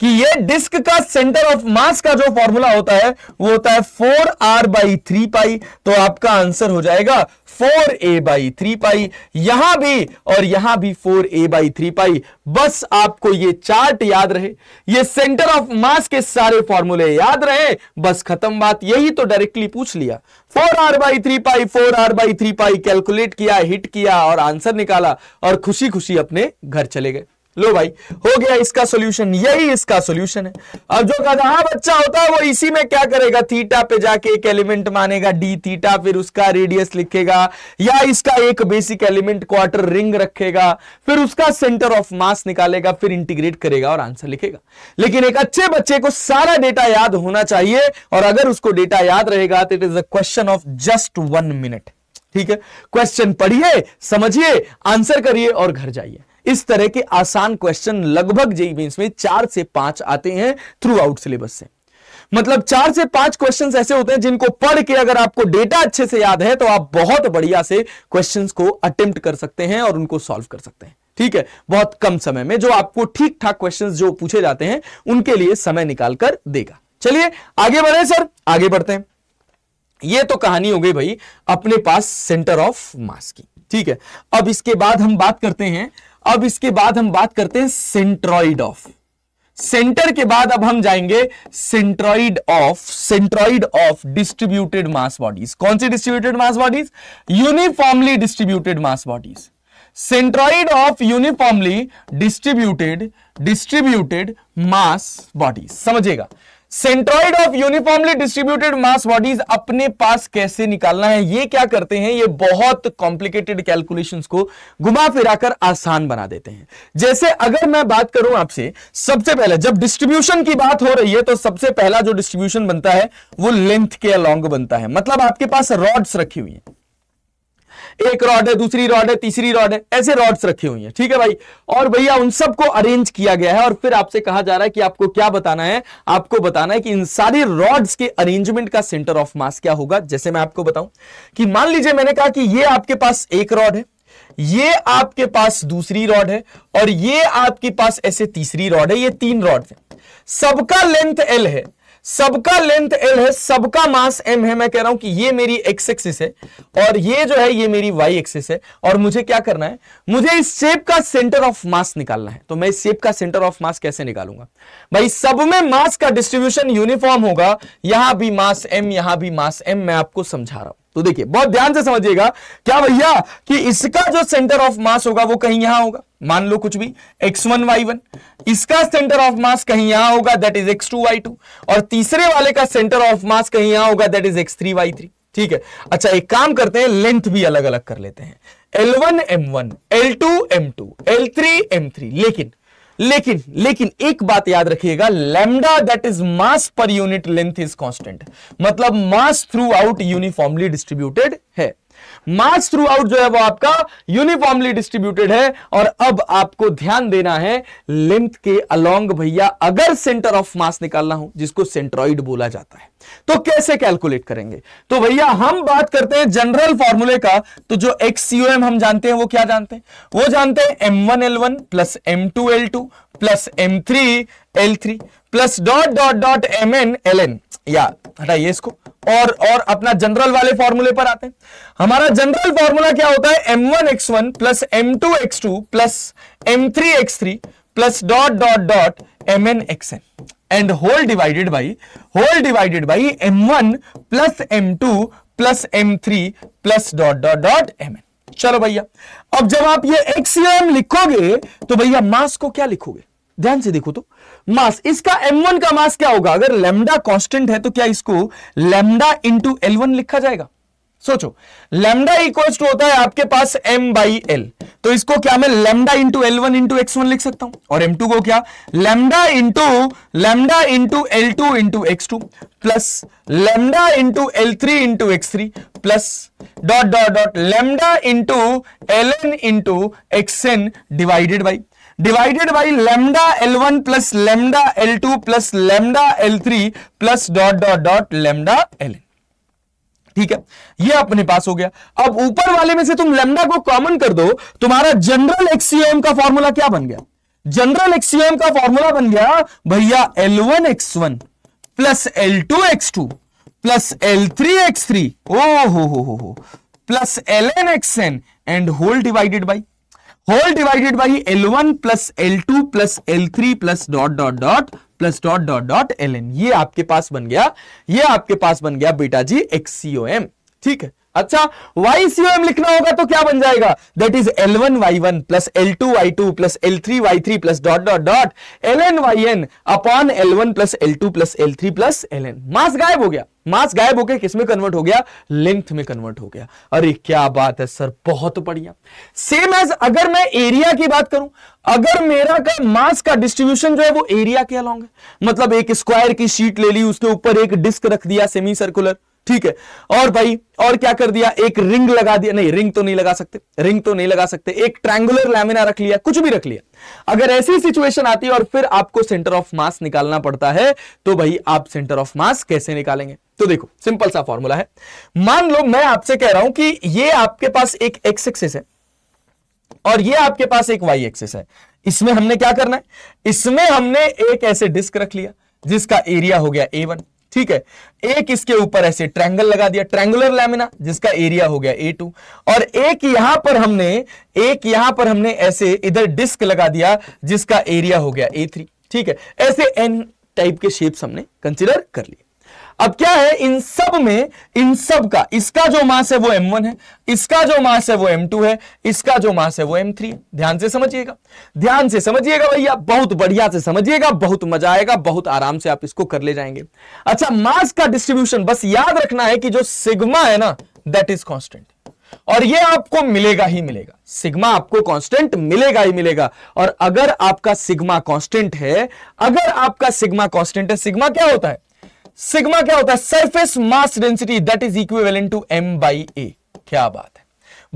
[SPEAKER 1] कि ये डिस्क का सेंटर ऑफ मास का जो फॉर्मूला होता है वो होता है four r by three pi तो आपका आंसर हो जाएगा four a by three pi यहां भी और यहां भी four a by three pi बस आपको ये चार्ट याद रहे ये सेंटर ऑफ मास के सारे फॉर्मूले याद रहे बस खत्म बात यही तो डायरेक्टली पूछ लिया four r by three pi four r by three pi calculate किया हिट किया और आंसर निकाला और खुशी खुशी अपने घर चले गए लो भाई हो गया इसका सोल्यूशन यही इसका सोल्यूशन है अब जो गधा हाँ, बच्चा होता है वो इसी में क्या करेगा थीटा पे जाके एक एलिमेंट मानेगा डी थीटा फिर उसका रेडियस लिखेगा या इसका एक बेसिक एलिमेंट क्वार्टर रिंग रखेगा फिर उसका सेंटर ऑफ मास निकालेगा फिर इंटीग्रेट करेगा और आंसर लिखेगा लेकिन एक अच्छे बच्चे को सारा डेटा याद होना चाहिए और अगर उसको डेटा याद रहेगा तो it is a question of just one minute ठीक है क्वेश्चन पढ़िए समझिए आंसर करिए और घर जाइए इस तरह के आसान क्वेश्चन लगभग जेई मीन में चार से पांच आते हैं थ्रू आउट सिलेबस से मतलब चार से पांच क्वेश्चंस ऐसे होते हैं जिनको पढ़ के अगर आपको डेटा अच्छे से याद है तो आप बहुत बढ़िया से क्वेश्चंस को अटेम्प्ट कर सकते हैं और उनको सॉल्व कर सकते हैं ठीक है बहुत कम समय में जो आपको ठीक ठाक क्वेश्चंस जो पूछे जाते हैं उनके लिए समय निकालकर देगा चलिए आगे बढ़े सर आगे बढ़ते हैं यह तो कहानी हो गई भाई अपने पास सेंटर ऑफ मास की ठीक है अब इसके बाद हम बात करते हैं अब इसके बाद हम बात करते हैं सेंट्रॉइड ऑफ सेंटर के बाद अब हम जाएंगे centroid of centroid of distributed mass bodies कौन सी distributed mass bodies uniformly distributed mass bodies centroid of uniformly distributed distributed mass bodies समझिएगा centroid of uniformly distributed mass bodies अपने पास कैसे निकालना है ये क्या करते हैं ये बहुत कॉम्प्लिकेटेड कैलकुलेशंस को घुमा फिराकर आसान बना देते हैं जैसे अगर मैं बात करूं आपसे सबसे पहले जब डिस्ट्रीब्यूशन की बात हो रही है तो सबसे पहला जो डिस्ट्रीब्यूशन बनता है वो लेंथ के अलॉन्ग बनता है मतलब आपके पास रॉड्स रखी हुई है एक रॉड है दूसरी रॉड है तीसरी रॉड है ऐसे रॉड्स रखे हुए हैं ठीक है भाई और भैया उन सबको अरेंज किया गया है और फिर आपसे कहा जा रहा है कि आपको क्या बताना है आपको बताना है कि इन सारी रॉड्स के अरेंजमेंट का सेंटर ऑफ मास क्या होगा जैसे मैं आपको बताऊं कि मान लीजिए मैंने कहा कि ये आपके पास एक रॉड है ये आपके पास दूसरी रॉड है और ये आपके पास ऐसे तीसरी रॉड है ये तीन रॉड है सबका लेंथ एल है सबका लेंथ एल है सबका मास एम है मैं कह रहा हूं कि ये मेरी एक्स एक्सिस है और ये जो है ये मेरी वाई एक्सिस है और मुझे क्या करना है मुझे इस शेप का सेंटर ऑफ मास निकालना है तो मैं इस शेप का सेंटर ऑफ मास कैसे निकालूंगा भाई सब में मास का डिस्ट्रीब्यूशन यूनिफॉर्म होगा यहां भी मास एम यहां भी मास एम मैं आपको समझा रहा हूं तो देखिए बहुत ध्यान से समझिएगा क्या भैया कि इसका जो सेंटर ऑफ मास होगा वो कहीं यहां होगा मान लो कुछ भी x1 y1 इसका सेंटर ऑफ मास कहीं यहां होगा दैट इज x2 y2 और तीसरे वाले का सेंटर ऑफ मास कहीं यहां होगा दैट इज x3 y3 ठीक है अच्छा एक काम करते हैं लेंथ भी अलग अलग कर लेते हैं L1 M1 L2 M2 L3 M3 लेकिन लेकिन लेकिन एक बात याद रखिएगा lambda that is mass per unit length is constant मतलब mass throughout uniformly distributed है मास थ्रू आउट जो है वो आपका यूनिफॉर्मली डिस्ट्रीब्यूटेड है और अब आपको ध्यान देना है लेंथ के अलोंग भैया अगर सेंटर ऑफ मास निकालना हो जिसको सेंट्रॉइड बोला जाता है तो कैसे कैलकुलेट करेंगे तो भैया हम बात करते हैं जनरल फॉर्मूले का तो जो एक्स हम जानते हैं वो क्या जानते हैं वो जानते हैं M one L one plus M two L two plus M three L three plus dot dot dot M N L N या हटाइए इसको और और अपना जनरल वाले फॉर्मूले पर आते हैं हमारा जनरल फॉर्मूला क्या होता है M one x one plus M two x two plus M three x three plus dot dot dot M N X N and whole divided by whole divided by M one plus M two plus M three plus dot dot dot M N चलो भैया अब जब आप ये एक्सीएम लिखोगे तो भैया मास को क्या लिखोगे ध्यान से देखो तो मास इसका m1 का मास क्या होगा अगर लेमडा कांस्टेंट है तो क्या इसको लेमडा इंटू एल लिखा जाएगा सोचो लेमडा इक्वल टू होता है आपके पास m बाई एल तो इसको क्या मैं lambda into L one into x one लिख सकता हूं और m2 को क्या lambda into lambda into L two into X two plus lambda into L three into X three plus dot dot dot lambda into L N into X N divided by divided by lambda L one plus lambda L two plus lambda L three plus dot dot dot lambda L N ठीक है ये अपने पास हो गया अब ऊपर वाले में से तुम लेमडा को कॉमन कर दो तुम्हारा जनरल एक्सीएम का फॉर्मूला क्या बन गया जनरल एक्सीएम का फॉर्मूला बन गया भैया L one x one plus L two x two plus L three x three ओ हो हो हो हो plus L N X N and whole divided by whole divided by L one plus L two plus L three plus dot dot dot plus dot dot dot L N ये आपके पास बन गया ये आपके पास बन गया बेटा जी एक्सीओ एम ठीक है अच्छा वाई सी एम लिखना होगा तो क्या बन जाएगा that is L one Y one plus L two Y two plus L three Y three plus dot dot dot L N Y N upon L one plus L two plus L three plus L N mass गायब हो गया मास गायब होकर किसमें कन्वर्ट हो गया लेंथ में कन्वर्ट हो गया अरे क्या बात है सर बहुत बढ़िया सेम एज अगर मैं एरिया की बात करूं अगर मेरा का मास का डिस्ट्रीब्यूशन जो है वो एरिया के अलॉन्ग है मतलब एक स्क्वायर की शीट ले ली उसके ऊपर एक डिस्क रख दिया सेमी सर्कुलर ठीक है और भाई और क्या कर दिया एक रिंग लगा दिया नहीं रिंग तो नहीं लगा सकते रिंग तो नहीं लगा सकते एक ट्रैंगुलर लैमिना रख लिया कुछ भी रख लिया अगर ऐसी सिचुएशन आती है और फिर आपको सेंटर ऑफ मास निकालना पड़ता है तो भाई आप सेंटर ऑफ मास कैसे निकालेंगे तो देखो सिंपल सा फॉर्मूला है मान लो मैं आपसे कह रहा हूं कि ये आपके पास एक एक्स एक्सेस है और ये आपके पास एक वाई एक्सेस है इसमें हमने क्या करना है इसमें हमने एक ऐसे डिस्क रख लिया जिसका एरिया हो गया ए वन ठीक है एक इसके ऊपर ऐसे ट्रैंगल लगा दिया ट्रैंगुलर लैमिना जिसका एरिया हो गया ए टू और एक यहां पर हमने एक यहां पर हमने ऐसे इधर डिस्क लगा दिया जिसका एरिया हो गया ए थ्री ठीक है ऐसे एन टाइप के शेप्स हमने कंसिडर कर लिए अब क्या है इन सब में इन सब का इसका जो मास है वो m1 है इसका जो मास है वो m2 है इसका जो मास है वो m3 है ध्यान से समझिएगा ध्यान से समझिएगा भैया बहुत बढ़िया से समझिएगा बहुत मजा आएगा बहुत आराम से आप इसको कर ले जाएंगे अच्छा मास का डिस्ट्रीब्यूशन बस याद रखना है कि जो सिग्मा है ना दैट इज कॉन्स्टेंट और ये आपको मिलेगा ही मिलेगा सिग्मा आपको कांस्टेंट मिलेगा ही मिलेगा और अगर आपका सिग्मा कांस्टेंट है अगर आपका सिग्मा कांस्टेंट है सिग्मा क्या होता है सिग्मा क्या होता है surface mass density that is equivalent to M by A क्या बात है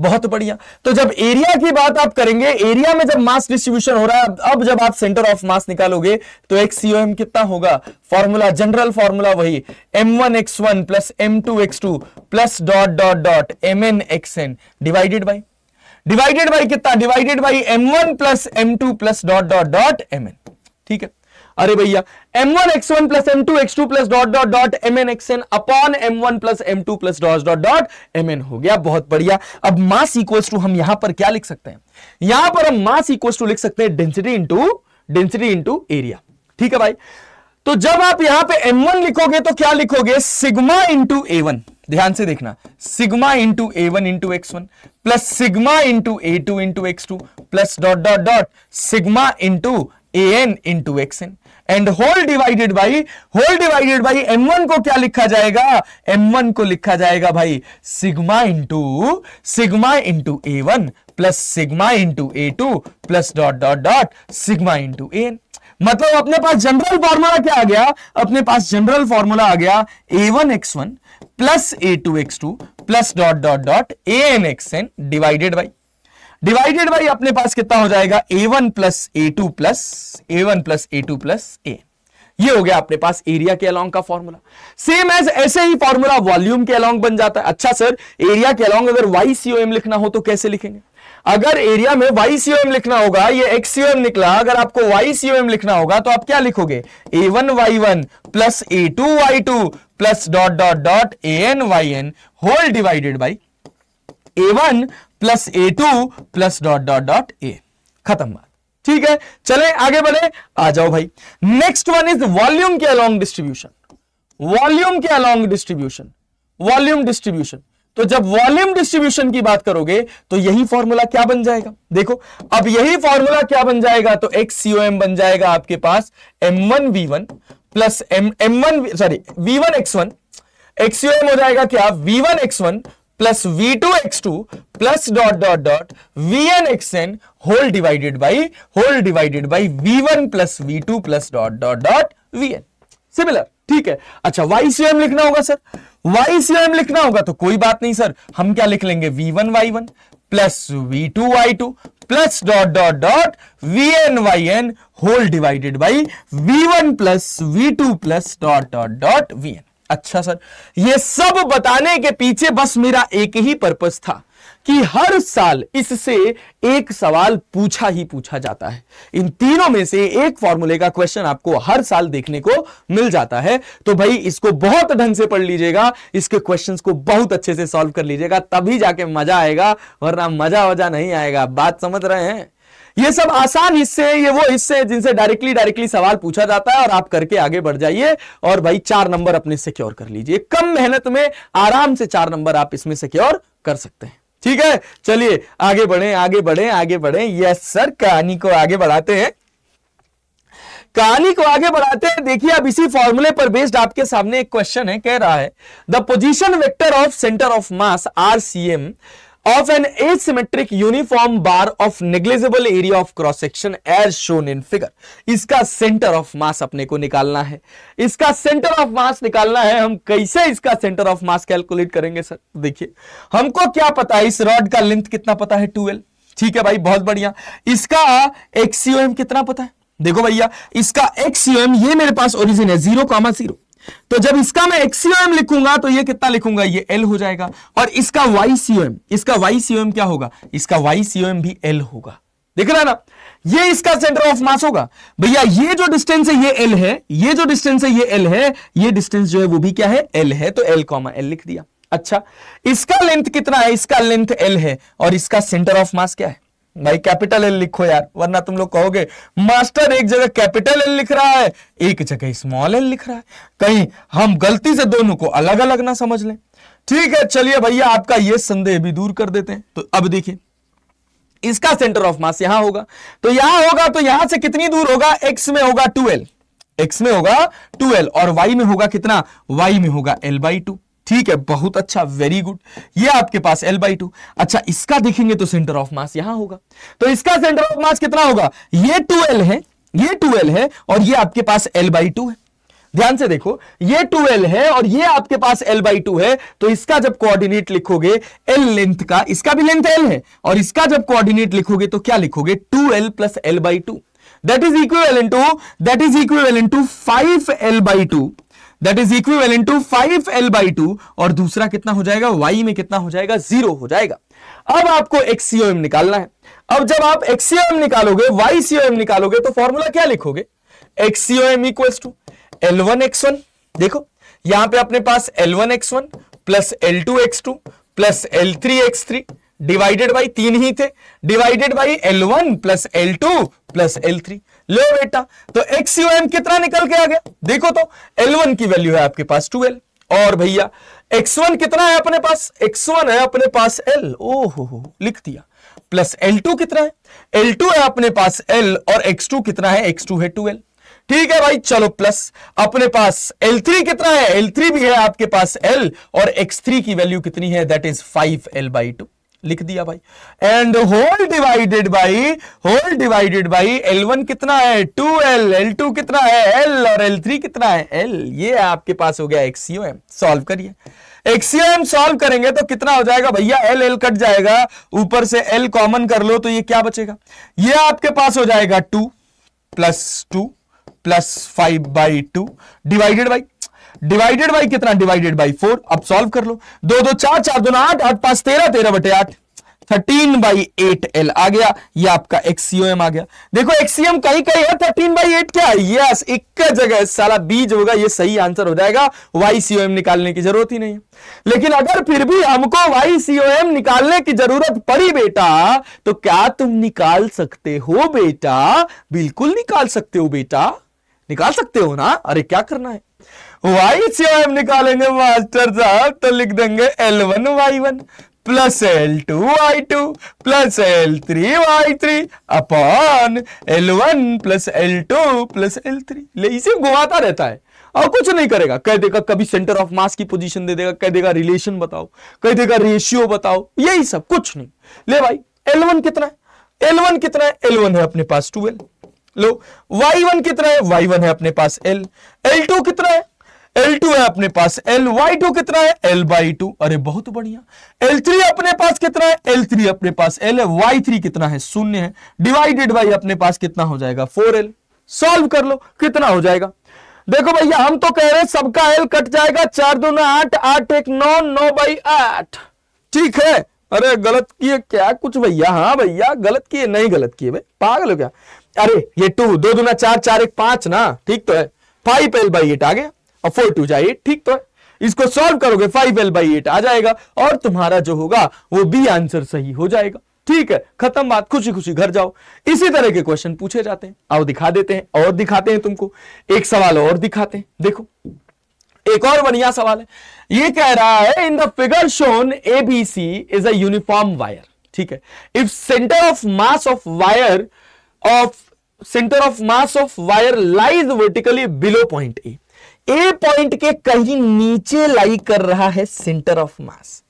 [SPEAKER 1] बहुत बढ़िया तो जब एरिया की बात आप करेंगे एरिया में जब मास डिस्ट्रीब्यूशन हो रहा है अब जब आप सेंटर ऑफ मास निकालोगे तो एक्स एम कितना होगा फॉर्मूला जनरल फॉर्मूला वही M one x one plus M two x two plus dot dot dot M N X N divided by divided by कितना divided by M one plus M two plus dot dot dot M N ठीक है अरे भैया M one x one plus M two x two plus dot dot dot M N X N upon M one plus M two plus dot dot dot M N हो गया बहुत बढ़िया अब मास इक्वल्स टू हम यहां पर क्या लिख सकते हैं यहां पर हम मास इक्वल्स टू लिख सकते हैं density into density into area ठीक है भाई तो जब आप यहां पे m1 लिखोगे तो क्या लिखोगे सिग्मा इंटू ए ध्यान से देखना sigma into A one into x one plus sigma into A two into X two plus dot dot dot sigma into A N into X N and whole divided by whole divided by M one को क्या लिखा जाएगा एम वन को लिखा जाएगा भाई sigma into sigma into A one plus sigma into A two plus dot dot dot sigma into N मतलब अपने पास जनरल फॉर्मूला क्या आ गया अपने पास जनरल फॉर्मूला आ गया A one x one plus A two x two plus dot dot dot A N X N divided by divided by अपने पास कितना हो जाएगा A one plus A two plus A one plus A two plus A ये हो गया अपने पास एरिया के अलोंग का फॉर्मूला सेम एज ऐसे ही फॉर्मूला वॉल्यूम के अलोंग बन जाता है अच्छा सर एरिया के अलोंग अगर वाई एम लिखना हो तो कैसे लिखेंगे अगर एरिया में वाई सीओ एम लिखना होगा ये एक्स सीओ एम निकला अगर आपको वाई सीओ एम लिखना होगा तो आप क्या लिखोगे A one Y one plus A two Y two plus dot dot dot A N Y N whole divided by A one plus A two plus dot dot dot A खत्म बात ठीक है चले आगे बढ़े आ जाओ भाई नेक्स्ट वन इज वॉल्यूम के अलोंग डिस्ट्रीब्यूशन वॉल्यूम के अलोंग डिस्ट्रीब्यूशन वॉल्यूम डिस्ट्रीब्यूशन तो जब वॉल्यूम डिस्ट्रीब्यूशन की बात करोगे तो यही फॉर्मूला क्या बन जाएगा देखो अब यही फॉर्मूला क्या बन जाएगा तो एक्स सीओ एम बन जाएगा आपके पास M one V one plus M M one sorry V one x one एक्सयूएम हो जाएगा क्या V one x one plus V two x two plus dot dot dot V N X N whole divided by whole divided by V one plus V two plus dot dot dot V N similar ठीक है अच्छा वाई सी एम लिखना होगा सर वाई सी एम लिखना होगा तो कोई बात नहीं सर हम क्या लिख लेंगे V one Y one plus V two Y two plus dot dot dot V N Y N whole divided by V one plus V two plus dot dot dot V N अच्छा सर ये सब बताने के पीछे बस मेरा एक ही पर्पज था कि हर साल इससे एक सवाल पूछा ही पूछा जाता है इन तीनों में से एक फॉर्मूले का क्वेश्चन आपको हर साल देखने को मिल जाता है तो भाई इसको बहुत ढंग से पढ़ लीजिएगा इसके क्वेश्चंस को बहुत अच्छे से सॉल्व कर लीजिएगा तभी जाके मजा आएगा वरना मजा वजा नहीं आएगा बात समझ रहे हैं ये सब आसान हिस्से हैं ये वो हिस्से हैं जिनसे डायरेक्टली डायरेक्टली सवाल पूछा जाता है और आप करके आगे बढ़ जाइए और भाई चार नंबर अपने सिक्योर कर लीजिए कम मेहनत में आराम से चार नंबर आप इसमें सिक्योर कर सकते हैं ठीक है चलिए आगे बढ़े आगे बढ़े आगे बढ़े यस सर कहानी को आगे बढ़ाते हैं कहानी को आगे बढ़ाते हैं देखिए अब इसी फॉर्मूले पर बेस्ड आपके सामने एक क्वेश्चन है कह रहा है the position vector of centre of mass R C M of an asymmetric uniform bar of negligible area of cross section as shown in figure इसका सेंटर ऑफ मास अपने को निकालना है इसका सेंटर ऑफ मास निकालना है हम कैसे इसका सेंटर ऑफ मास कैलकुलेट करेंगे सर देखिए हमको क्या पता है इस रॉड का लेंथ कितना पता है 12 ठीक है भाई बहुत बढ़िया इसका एक्सीओएम कितना पता है देखो भैया इसका एक्सीओएम ये मेरे पास ओरिजिन है जीरो कॉमा जीरो तो जब इसका मैं एक्सीओएम लिखूंगा तो ये कितना लिखूंगा ये एल हो जाएगा और इसका वाई सीओएम इसका वाई सीओएम क्या होगा इसका वाई सीओएम भी एल होगा देख रहा ना ये इसका सेंटर ऑफ मास होगा भैया ये जो डिस्टेंस है ये एल है ये जो डिस्टेंस है ये एल है ये डिस्टेंस जो है वो भी क्या है एल है तो एल कॉमा एल लिख दिया अच्छा इसका लेंथ कितना है इसका लेंथ एल है और इसका सेंटर ऑफ मास क्या है भाई कैपिटल एल लिखो यार वरना तुम लोग कहोगे मास्टर एक जगह कैपिटल एल लिख रहा है एक जगह स्मॉल एल लिख रहा है कहीं हम गलती से दोनों को अलग अलग ना समझ लें ठीक है चलिए भैया आपका ये संदेह भी दूर कर देते हैं तो अब देखिए इसका सेंटर ऑफ मास यहां होगा तो यहां होगा तो यहां से कितनी दूर होगा एक्स में होगा टू एक्स में होगा टू और वाई में होगा कितना वाई में होगा एल बाई टू ठीक है बहुत अच्छा वेरी गुड ये आपके पास एल बाई टू अच्छा इसका देखेंगे तो सेंटर ऑफ मास यहां होगा तो इसका सेंटर ऑफ मास कितना होगा ये टू एल है ये टू एल है और ये आपके पास एल बाई टू है ध्यान से देखो ये टू एल है और ये आपके पास एल बाई टू है तो इसका जब कोऑर्डिनेट लिखोगे एल लेंथ का इसका भी लेंथ एल है और इसका जब कोऑर्डिनेट लिखोगे तो क्या लिखोगे two L plus L by two that is equivalent to that is equal to five L by two that is equal in two five L by two और दूसरा कितना हो जाएगा वाई में कितना हो जाएगा जीरो हो जाएगा अब आपको एक्सीओएम निकालना है अब जब आप एक्सीओएम निकालोगे वाई सीओएम निकालोगे तो फॉर्मूला क्या लिखोगे X COM equal to L one x one देखो यहां पे अपने पास L one x one plus L two x two plus L three x three divided by तीन ही थे divided by L one plus L two plus L three लो बेटा तो एक्स यू एम कितना निकल के आ गया देखो तो एल वन की वैल्यू है आपके पास एल और भैया एक्स वन कितना है अपने पास एक्स वन है अपने पास एल ओ हो लिख दिया प्लस एल टू कितना है एल टू है अपने पास एल और एक्स टू कितना है एक्स टू है टूएल्व ठीक है भाई चलो प्लस अपने पास एल थ्री कितना है एल थ्री भी है आपके पास एल और एक्स थ्री की वैल्यू कितनी है that is five L by two लिख दिया भाई and whole divided by whole divided by L one कितना है टू एल एल टू कितना है एल और एल थ्री कितना है एल ये आपके पास हो गया एक्सीओ एम सॉल्व करिए एक्सीओ एम सॉल्व करेंगे तो कितना हो जाएगा भैया एल एल कट जाएगा ऊपर से एल कॉमन कर लो तो ये क्या बचेगा ये आपके पास हो जाएगा two plus two plus five by two divided by divided by कितना डिवाइडेड बाई फोर अब सॉल्व कर लो दो दो चार चार दो आठ आठ पांच तेरह तेरह बटे आठ थर्टीन बाई एट एल आ गया ये आपका एक्सीएम आ गया देखो एक्सीएम कहीं कहीं है थर्टीन बाई एट क्या है यस एक जगह साला बीज होगा ये सही आंसर हो जाएगा वाई एम निकालने की जरूरत ही नहीं है लेकिन अगर फिर भी हमको वाई एम निकालने की जरूरत पड़ी बेटा तो क्या तुम निकाल सकते हो बेटा बिल्कुल निकाल सकते हो बेटा निकाल सकते हो ना अरे क्या करना है वाई से हम निकालेंगे मास्टर साहब तो लिख देंगे L one Y one plus L two Y two plus L three Y three upon L one plus L two plus L three इसे घुमाता रहता है और कुछ नहीं करेगा कह देगा कभी सेंटर ऑफ मास की पोजीशन दे देगा कह देगा रिलेशन बताओ कह देगा रेशियो बताओ यही सब कुछ नहीं ले भाई एल वन कितना है एल वन कितना है एल वन है अपने पास टू एल लो वाई वन कितना है वाई वन है अपने पास एल एल टू कितना है एल टू है अपने पास एल वाई टू कितना है एल बाई टू अरे बहुत बढ़िया एल थ्री अपने पास कितना है एल थ्री अपने पास एल वाई थ्री कितना है शून्य है डिवाइडेड बाई अपने पास कितना हो जाएगा फोर एल सॉल्व कर लो कितना हो जाएगा देखो भैया हम तो कह रहे हैं सबका एल कट जाएगा चार दो नौ आठ आठ एक नौ नौ बाई आठ ठीक है अरे गलत किए क्या कुछ भैया हाँ भैया गलत किए नहीं गलत किए भाई पागल हो क्या अरे ये टू दो दो ना चार चार एक पांच ना ठीक तो है फाइव एल बाई एट आ गया फोर टू जाए ठीक तो है इसको सॉल्व करोगे फाइव एल बाई एट आ जाएगा और तुम्हारा जो होगा वो बी आंसर सही हो जाएगा ठीक है खत्म बात खुशी खुशी घर जाओ इसी तरह के क्वेश्चन पूछे जाते हैं आओ दिखा देते हैं और दिखाते हैं तुमको एक सवाल और दिखाते हैं देखो एक और बढ़िया सवाल है ये कह रहा है in the figure shown ABC is a form uniform wire ठीक है if centre of mass of wire of centre of mass of wire lies vertically below point A A point के कहीं नीचे लाई कर रहा है सेंटर ऑफ मास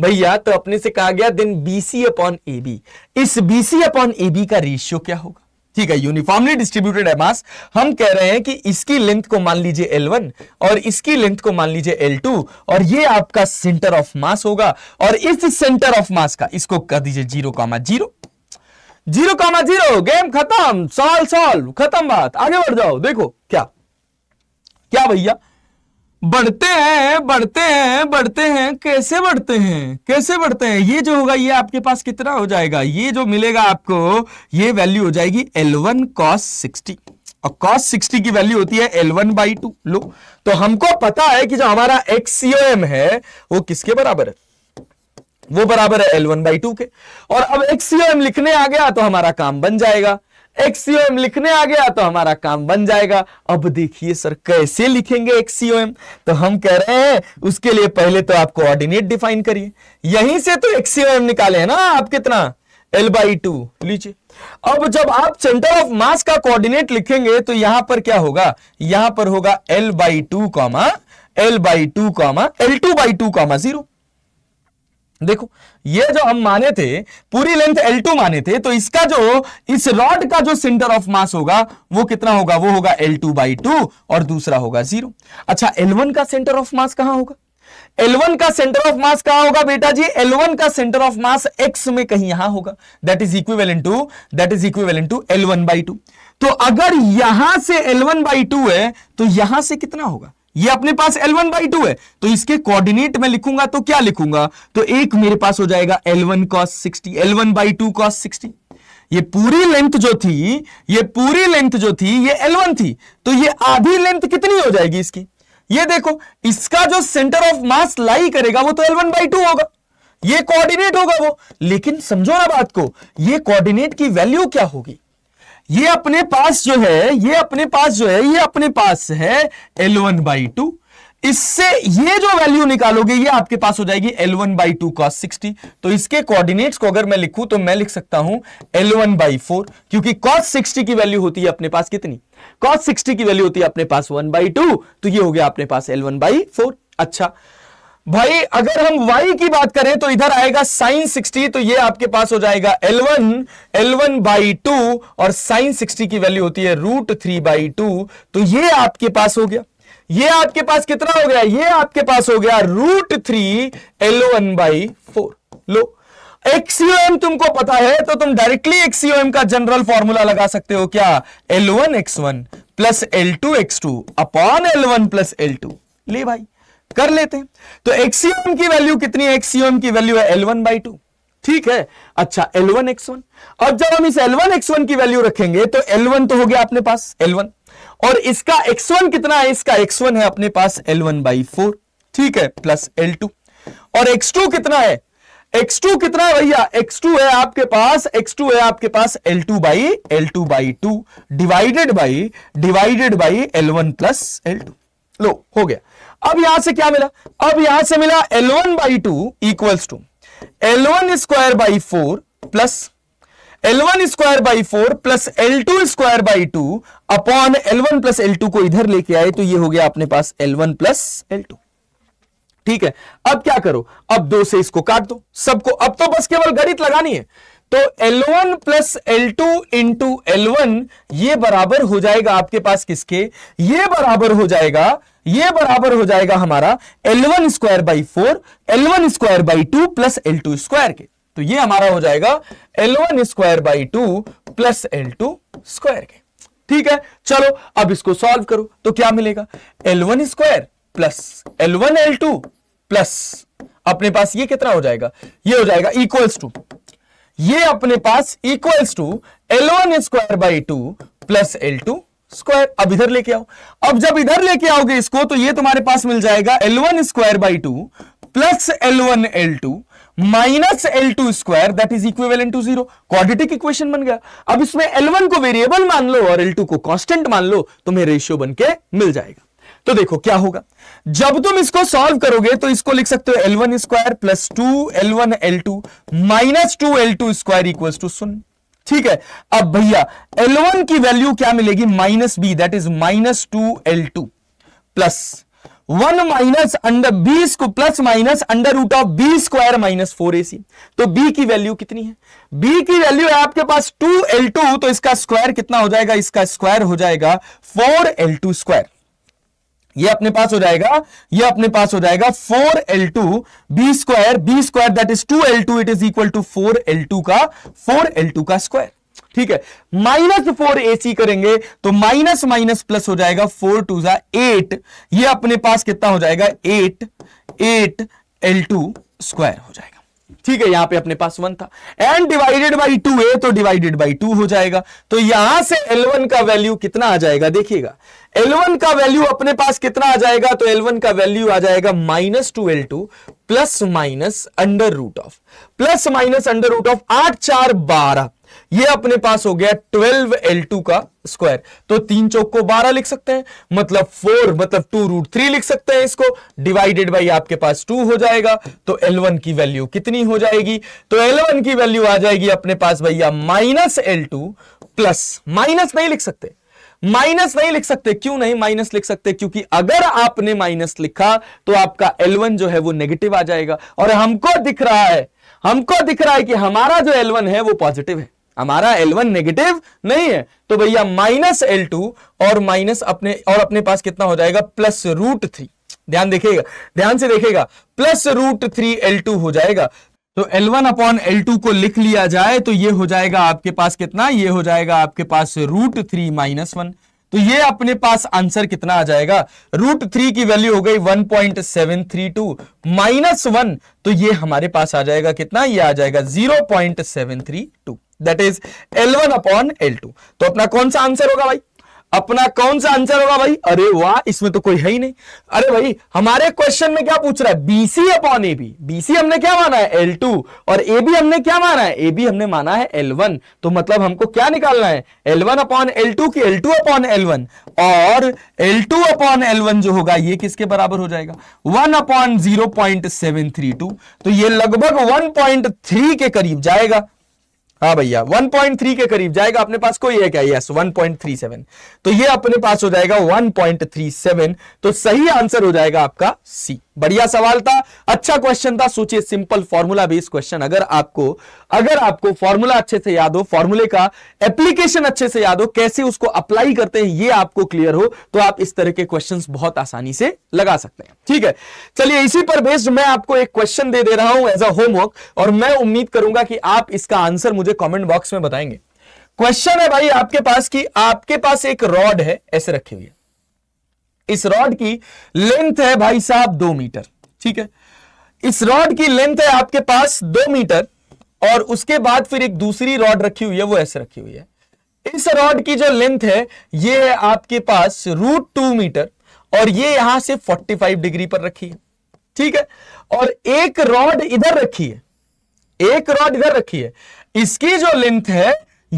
[SPEAKER 1] भैया तो अपने से कहा गया then BC upon A B इस बीसी अपॉन ए बी का रेशियो क्या होगा ठीक है यूनिफॉर्मली डिस्ट्रीब्यूटेड है मास हम कह रहे हैं कि इसकी लेंथ को मान लीजिए L1 और इसकी लेंथ को मान लीजिए L2 और ये आपका सेंटर ऑफ मास होगा और इस सेंटर ऑफ मास का इसको कर दीजिए zero comma zero zero comma zero game खत्म सॉल्व सॉल्व खत्म बात आगे बढ़ जाओ देखो क्या भैया बढ़ते हैं बढ़ते हैं बढ़ते हैं कैसे बढ़ते हैं कैसे बढ़ते हैं ये जो होगा ये आपके पास कितना हो जाएगा ये जो मिलेगा आपको ये वैल्यू हो जाएगी L1 वन कॉस सिक्सटी और कॉस सिक्सटी की वैल्यू होती है L1 one by to low तो हमको पता है कि जो हमारा एक्सीओएम है वो किसके बराबर है वो बराबर है L1 वन बाई टू के और अब एक्सीओएम लिखने आ गया तो हमारा काम बन जाएगा एक्सीओएम लिखने आ गया तो हमारा काम बन जाएगा अब देखिए सर कैसे लिखेंगे एक्सीओएम तो हम कह रहे हैं उसके लिए पहले तो आप कोऑर्डिनेट डिफाइन करिए यहीं से तो एक्सीओएम निकाले है ना आप कितना एल बाई टू लीजिए अब जब आप सेंटर ऑफ मास का कोऑर्डिनेट लिखेंगे तो यहां पर क्या होगा यहां पर होगा L by two comma L by two comma L two by two comma zero देखो ये जो हम माने थे पूरी लेंथ L2 माने थे तो इसका जो इस रॉड का जो सेंटर ऑफ मास होगा वो कितना होगा वो होगा L2 टू बाई टू और दूसरा होगा जीरो अच्छा L1 का सेंटर ऑफ मास कहां होगा L1 का सेंटर ऑफ मास कहां होगा बेटा जी L1 का सेंटर ऑफ मास x में कहीं यहां होगा that is equivalent to that is equivalent to L1 by two तो अगर यहां से L1 वन बाई टू है तो यहां से कितना होगा ये अपने पास L1 वन बाई टू है तो इसके कोऑर्डिनेट में लिखूंगा तो क्या लिखूंगा तो एक मेरे पास हो जाएगा L1 one cos sixty L one by two cos ये पूरी लेंथ जो थी ये पूरी लेंथ जो थी ये L1 थी तो ये आधी लेंथ कितनी हो जाएगी इसकी ये देखो इसका जो सेंटर ऑफ मास लाई करेगा वो तो L1 वन बाई टू होगा ये कोऑर्डिनेट होगा वो लेकिन समझो ना बात को ये कोऑर्डिनेट की वैल्यू क्या होगी ये अपने पास जो है ये अपने पास जो है ये अपने पास है एल वन बाई टू इससे ये जो वैल्यू निकालोगे ये आपके पास हो जाएगी L1 one by two cos sixty तो इसके कोऑर्डिनेट्स को अगर मैं लिखूं तो मैं लिख सकता हूं L1 वन बाई फोर क्योंकि कॉस सिक्सटी की वैल्यू होती है अपने पास कितनी कॉस सिक्सटी की वैल्यू होती है अपने पास 1 बाई टू तो ये हो गया अपने पास L1 वन बाई फोर अच्छा भाई अगर हम y की बात करें तो इधर आएगा साइन 60 तो ये आपके पास हो जाएगा L1 L1 बाई टू और साइन 60 की वैल्यू होती है रूट थ्री बाई टू तो ये आपके पास हो गया ये आपके पास कितना हो गया ये आपके पास हो गया root three L one by four लो एक्सीओएम तुमको पता है तो तुम डायरेक्टली एक्सीओएम का जनरल फॉर्मूला लगा सकते हो क्या L one x one plus L two x two upon L one plus L two ले भाई कर लेते हैं तो एक्सीओम e की वैल्यू कितनी है एक्सीओम e की वैल्यू है एल वन बाई टू ठीक है अच्छा एल वन एक्स वन अब जब हम इस एल वन एक्स वन की वैल्यू रखेंगे तो एल वन तो हो गया अपने पास एल वन और इसका एक्स वन e कितना है इसका एक्स वन है अपने पास एल वन बाई फोर ठीक है प्लस एल टू और एक्स टू कितना है x2 कितना है भैया x2 है आपके पास x2 है आपके पास l2 two by L two by two divided by divided by L one plus L two लो हो गया अब यहां से क्या मिला अब यहां से मिला L one by two equals to L one square by four plus L one square by four plus L two square by two upon L one plus L two को इधर लेके आए तो ये हो गया अपने पास L one plus L two ठीक है अब क्या करो अब दो से इसको काट दो सबको अब तो बस केवल गणित लगानी है तो L1 one plus L two into ये बराबर हो जाएगा आपके पास किसके ये बराबर हो जाएगा ये बराबर हो जाएगा हमारा L one square by four L one square by two plus L two square के तो ये हमारा हो जाएगा L one square by two plus L two square के ठीक है चलो अब इसको सॉल्व करो तो क्या मिलेगा L one square plus L one L two plus अपने पास ये कितना हो जाएगा ये हो जाएगा इक्वल्स टू ये अपने पास equals to L one square by two plus L two square अब इधर लेके आओ अब जब इधर लेके आओगे इसको तो ये तुम्हारे पास मिल जाएगा L one square by two plus L one L two minus L two square that is equal to zero quadratic equation बन गया अब इसमें एल वन को वेरिएबल मान लो और एल टू को कॉन्स्टेंट मान लो तुम्हें रेशियो बन के मिल जाएगा तो देखो क्या होगा जब तुम इसको सॉल्व करोगे तो इसको लिख सकते हो L one square plus two L one L two minus two L two square equal to शून्य ठीक है अब भैया L1 की वैल्यू क्या मिलेगी minus B that is minus two L two plus one minus under B square plus minus under root of B square minus four C तो बी की वैल्यू कितनी है बी की वैल्यू है आपके पास टू एल टू तो इसका स्क्वायर कितना हो जाएगा इसका स्क्वायर हो जाएगा फोर एल टू स्क्वायर ये अपने पास हो जाएगा ये अपने पास हो जाएगा four L two B square B square that is two L two it is equal to four L two का फोर एल टू का स्क्वायर ठीक है माइनस फोर सी करेंगे तो माइनस माइनस प्लस हो जाएगा फोर टू जा एट ये अपने पास कितना हो जाएगा eight eight L two square हो जाएगा ठीक है यहां पे अपने पास वन था N divided by two A तो डिवाइडेड बाई टू हो जाएगा तो यहां से एलवन का वैल्यू कितना आ जाएगा देखिएगा एलवन का वैल्यू अपने पास कितना आ जाएगा तो एलवन का वैल्यू आ जाएगा minus two L two plus minus under root of plus minus under root of आठ चार बारह ये अपने पास हो गया ट्वेल्व एल टू का स्क्वायर तो तीन चौक को बारह लिख सकते हैं मतलब फोर मतलब टू रूट थ्री लिख सकते हैं इसको डिवाइडेड बाई आपके पास टू हो जाएगा तो एल वन की वैल्यू कितनी हो जाएगी तो एल वन की वैल्यू आ जाएगी अपने पास भैया minus L two plus minus नहीं लिख सकते माइनस नहीं लिख सकते क्यों नहीं माइनस लिख सकते क्योंकि अगर आपने माइनस लिखा तो आपका L1 जो है वो नेगेटिव आ जाएगा और हमको दिख रहा है हमको दिख रहा है कि हमारा जो L1 है वो पॉजिटिव है हमारा L1 नेगेटिव नहीं है तो भैया माइनस एल और माइनस अपने और अपने पास कितना हो जाएगा प्लस रूट थ्री ध्यान देखिएगा ध्यान से देखिएगा प्लस रूट थ्री एल हो जाएगा तो L1 वन अपॉन एल को लिख लिया जाए तो ये हो जाएगा आपके पास कितना ये हो जाएगा आपके पास रूट थ्री माइनस वन तो ये अपने पास आंसर कितना आ जाएगा रूट थ्री की वैल्यू हो गई 1.732 माइनस वन तो ये हमारे पास आ जाएगा कितना ये आ जाएगा 0.732 that is L1 upon L2 तो अपना कौन सा आंसर होगा भाई अपना कौन सा आंसर होगा भाई अरे वाह इसमें तो कोई है ही नहीं अरे भाई हमारे क्वेश्चन में क्या पूछ रहा है बीसी अपॉन एबी बीसी हमने क्या माना है एल टू और एबी हमने क्या माना है एबी हमने माना है एल वन तो मतलब हमको क्या निकालना है L one upon L two की L two upon L one और L two upon L one जो होगा ये किसके बराबर हो जाएगा one upon zero point seven three two तो ये लगभग वन पॉइंट थ्री के करीब जाएगा हाँ भैया 1.3 के करीब जाएगा अपने पास कोई है क्या यस 1.37 तो ये अपने पास हो जाएगा 1.37 तो सही आंसर हो जाएगा आपका सी बढ़िया सवाल था अच्छा क्वेश्चन था सोचिए सिंपल फॉर्मूला बेस्ड क्वेश्चन अगर आपको अगर आपको फॉर्मूला अच्छे से याद हो फॉर्मूले का एप्लीकेशन अच्छे से याद हो कैसे उसको अप्लाई करते हैं ये आपको क्लियर हो तो आप इस तरह के क्वेश्चन बहुत आसानी से लगा सकते हैं ठीक है चलिए इसी पर बेस्ड मैं आपको एक क्वेश्चन दे दे रहा हूं एज अ होमवर्क और मैं उम्मीद करूंगा कि आप इसका आंसर मुझे कॉमेंट बॉक्स में बताएंगे क्वेश्चन है भाई आपके पास कि आपके पास एक रॉड है ऐसे रखी हुई है इस रॉड की लेंथ है भाई साहब दो मीटर ठीक है इस रॉड की लेंथ है आपके पास दो मीटर और उसके बाद फिर एक दूसरी रॉड रखी हुई है वो ऐसे रखी हुई है इस रॉड की जो लेंथ है ये है आपके पास रूट टू मीटर और ये यहां से 45 डिग्री पर रखी है ठीक है और एक रॉड इधर रखी है एक रॉड इधर रखी है इसकी जो लेंथ है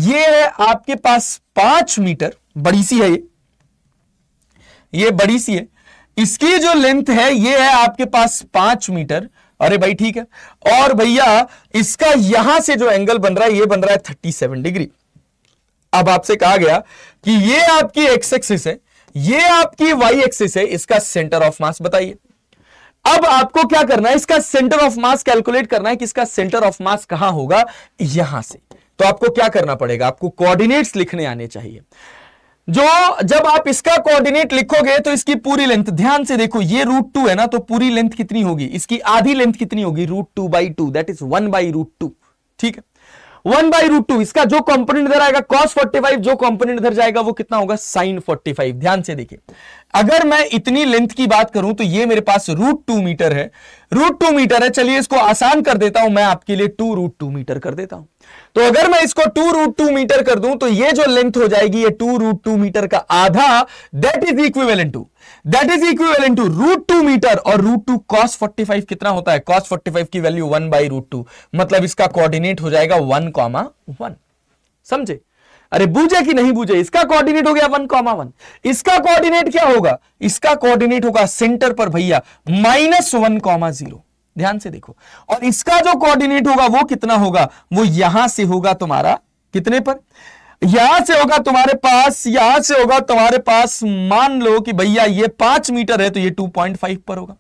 [SPEAKER 1] ये है आपके पास पांच मीटर बड़ी सी है ये ये बड़ी सी है इसकी जो लेंथ है ये है आपके पास पांच मीटर अरे भाई ठीक है और भैया इसका यहां से जो एंगल बन रहा है ये बन रहा है थर्टी सेवन डिग्री अब आपसे कहा गया कि ये आपकी एक्स एक्सिस है ये आपकी वाई एक्सिस है इसका सेंटर ऑफ मास बताइए अब आपको क्या करना है इसका सेंटर ऑफ मास कैलकुलेट करना है कि इसका सेंटर ऑफ मास कहां होगा यहां से तो आपको क्या करना पड़ेगा आपको कोऑर्डिनेट्स लिखने आने चाहिए जो जब आप इसका कोऑर्डिनेट लिखोगे तो इसकी पूरी लेंथ ध्यान से देखो ये रूट टू है ना तो पूरी लेंथ कितनी होगी इसकी आधी लेंथ कितनी होगी root two by two that is one by root two ठीक है वन बाई रूट टू इसका जो कंपोनेंट इधर आएगा कॉस फोर्टी फाइव जो कंपोनेंट इधर जाएगा वो कितना होगा साइन फोर्टी फाइव ध्यान से देखिए अगर मैं इतनी लेंथ की बात करूं तो ये मेरे पास रूट टू मीटर है रूट टू मीटर है चलिए इसको आसान कर देता हूं मैं आपके लिए टू रूट टू मीटर कर देता हूं तो अगर मैं इसको टू रूट टू मीटर कर दूं तो ये जो लेंथ हो जाएगी ये टू रूट टू मीटर का आधा that is equivalent to that is equivalent to root two metre और root two cos forty five कितना होता है कॉस फोर्टी फाइव की value one by root two मतलब इसका कोऑर्डिनेट हो जाएगा वन कॉमा वन समझे अरे बूझे कि नहीं बूझे इसका कोऑर्डिनेट हो गया वन कॉमा वन इसका कोऑर्डिनेट क्या होगा इसका कोऑर्डिनेट होगा सेंटर पर भैया माइनस वन कॉमा जीरो ध्यान से देखो और इसका जो कोऑर्डिनेट होगा वो कितना होगा वो यहां से होगा तुम्हारा कितने पर यहां से होगा तुम्हारे पास यहां से होगा तुम्हारे पास मान लो कि भैया ये पांच मीटर है तो ये टू पॉइंट फाइव पर होगा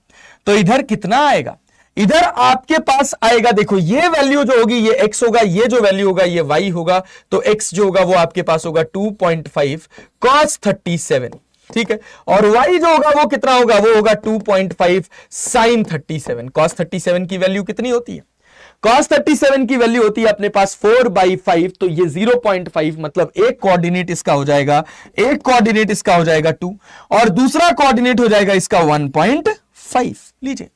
[SPEAKER 1] तो इधर कितना आएगा इधर आपके पास आएगा देखो ये वैल्यू जो होगी ये एक्स होगा ये जो वैल्यू होगा ये वाई होगा तो एक्स जो होगा वो आपके पास होगा two point five cos thirty seven ठीक है और y जो होगा वो कितना होगा वो होगा 2.5 point five sine thirty seven cos thirty seven की वैल्यू कितनी होती है कॉस 37 की वैल्यू होती है अपने पास 4 बाई फाइव तो ये 0.5 मतलब एक कोऑर्डिनेट इसका हो जाएगा एक कोऑर्डिनेट इसका हो जाएगा 2 और दूसरा कोऑर्डिनेट हो जाएगा इसका 1.5 लीजिए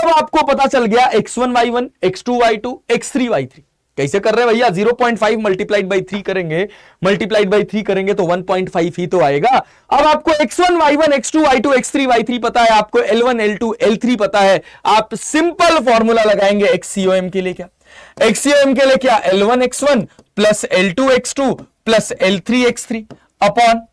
[SPEAKER 1] अब आपको पता चल गया x1 y1 x2 y2 x3 y3 कैसे कर रहे हैं भैया 0.5 point five multiplied by three करेंगे मल्टीप्लाइड बाई थ्री करेंगे तो 1.5 ही तो आएगा अब आपको x1, y1, x2, y2, x3, y3 पता है आपको l1, l2, l3 पता है आप सिंपल फॉर्मूला लगाएंगे एक्सीओएम के लिए क्या एक्सीओएम के लिए क्या l1, x1 plus L two x two plus L three x three upon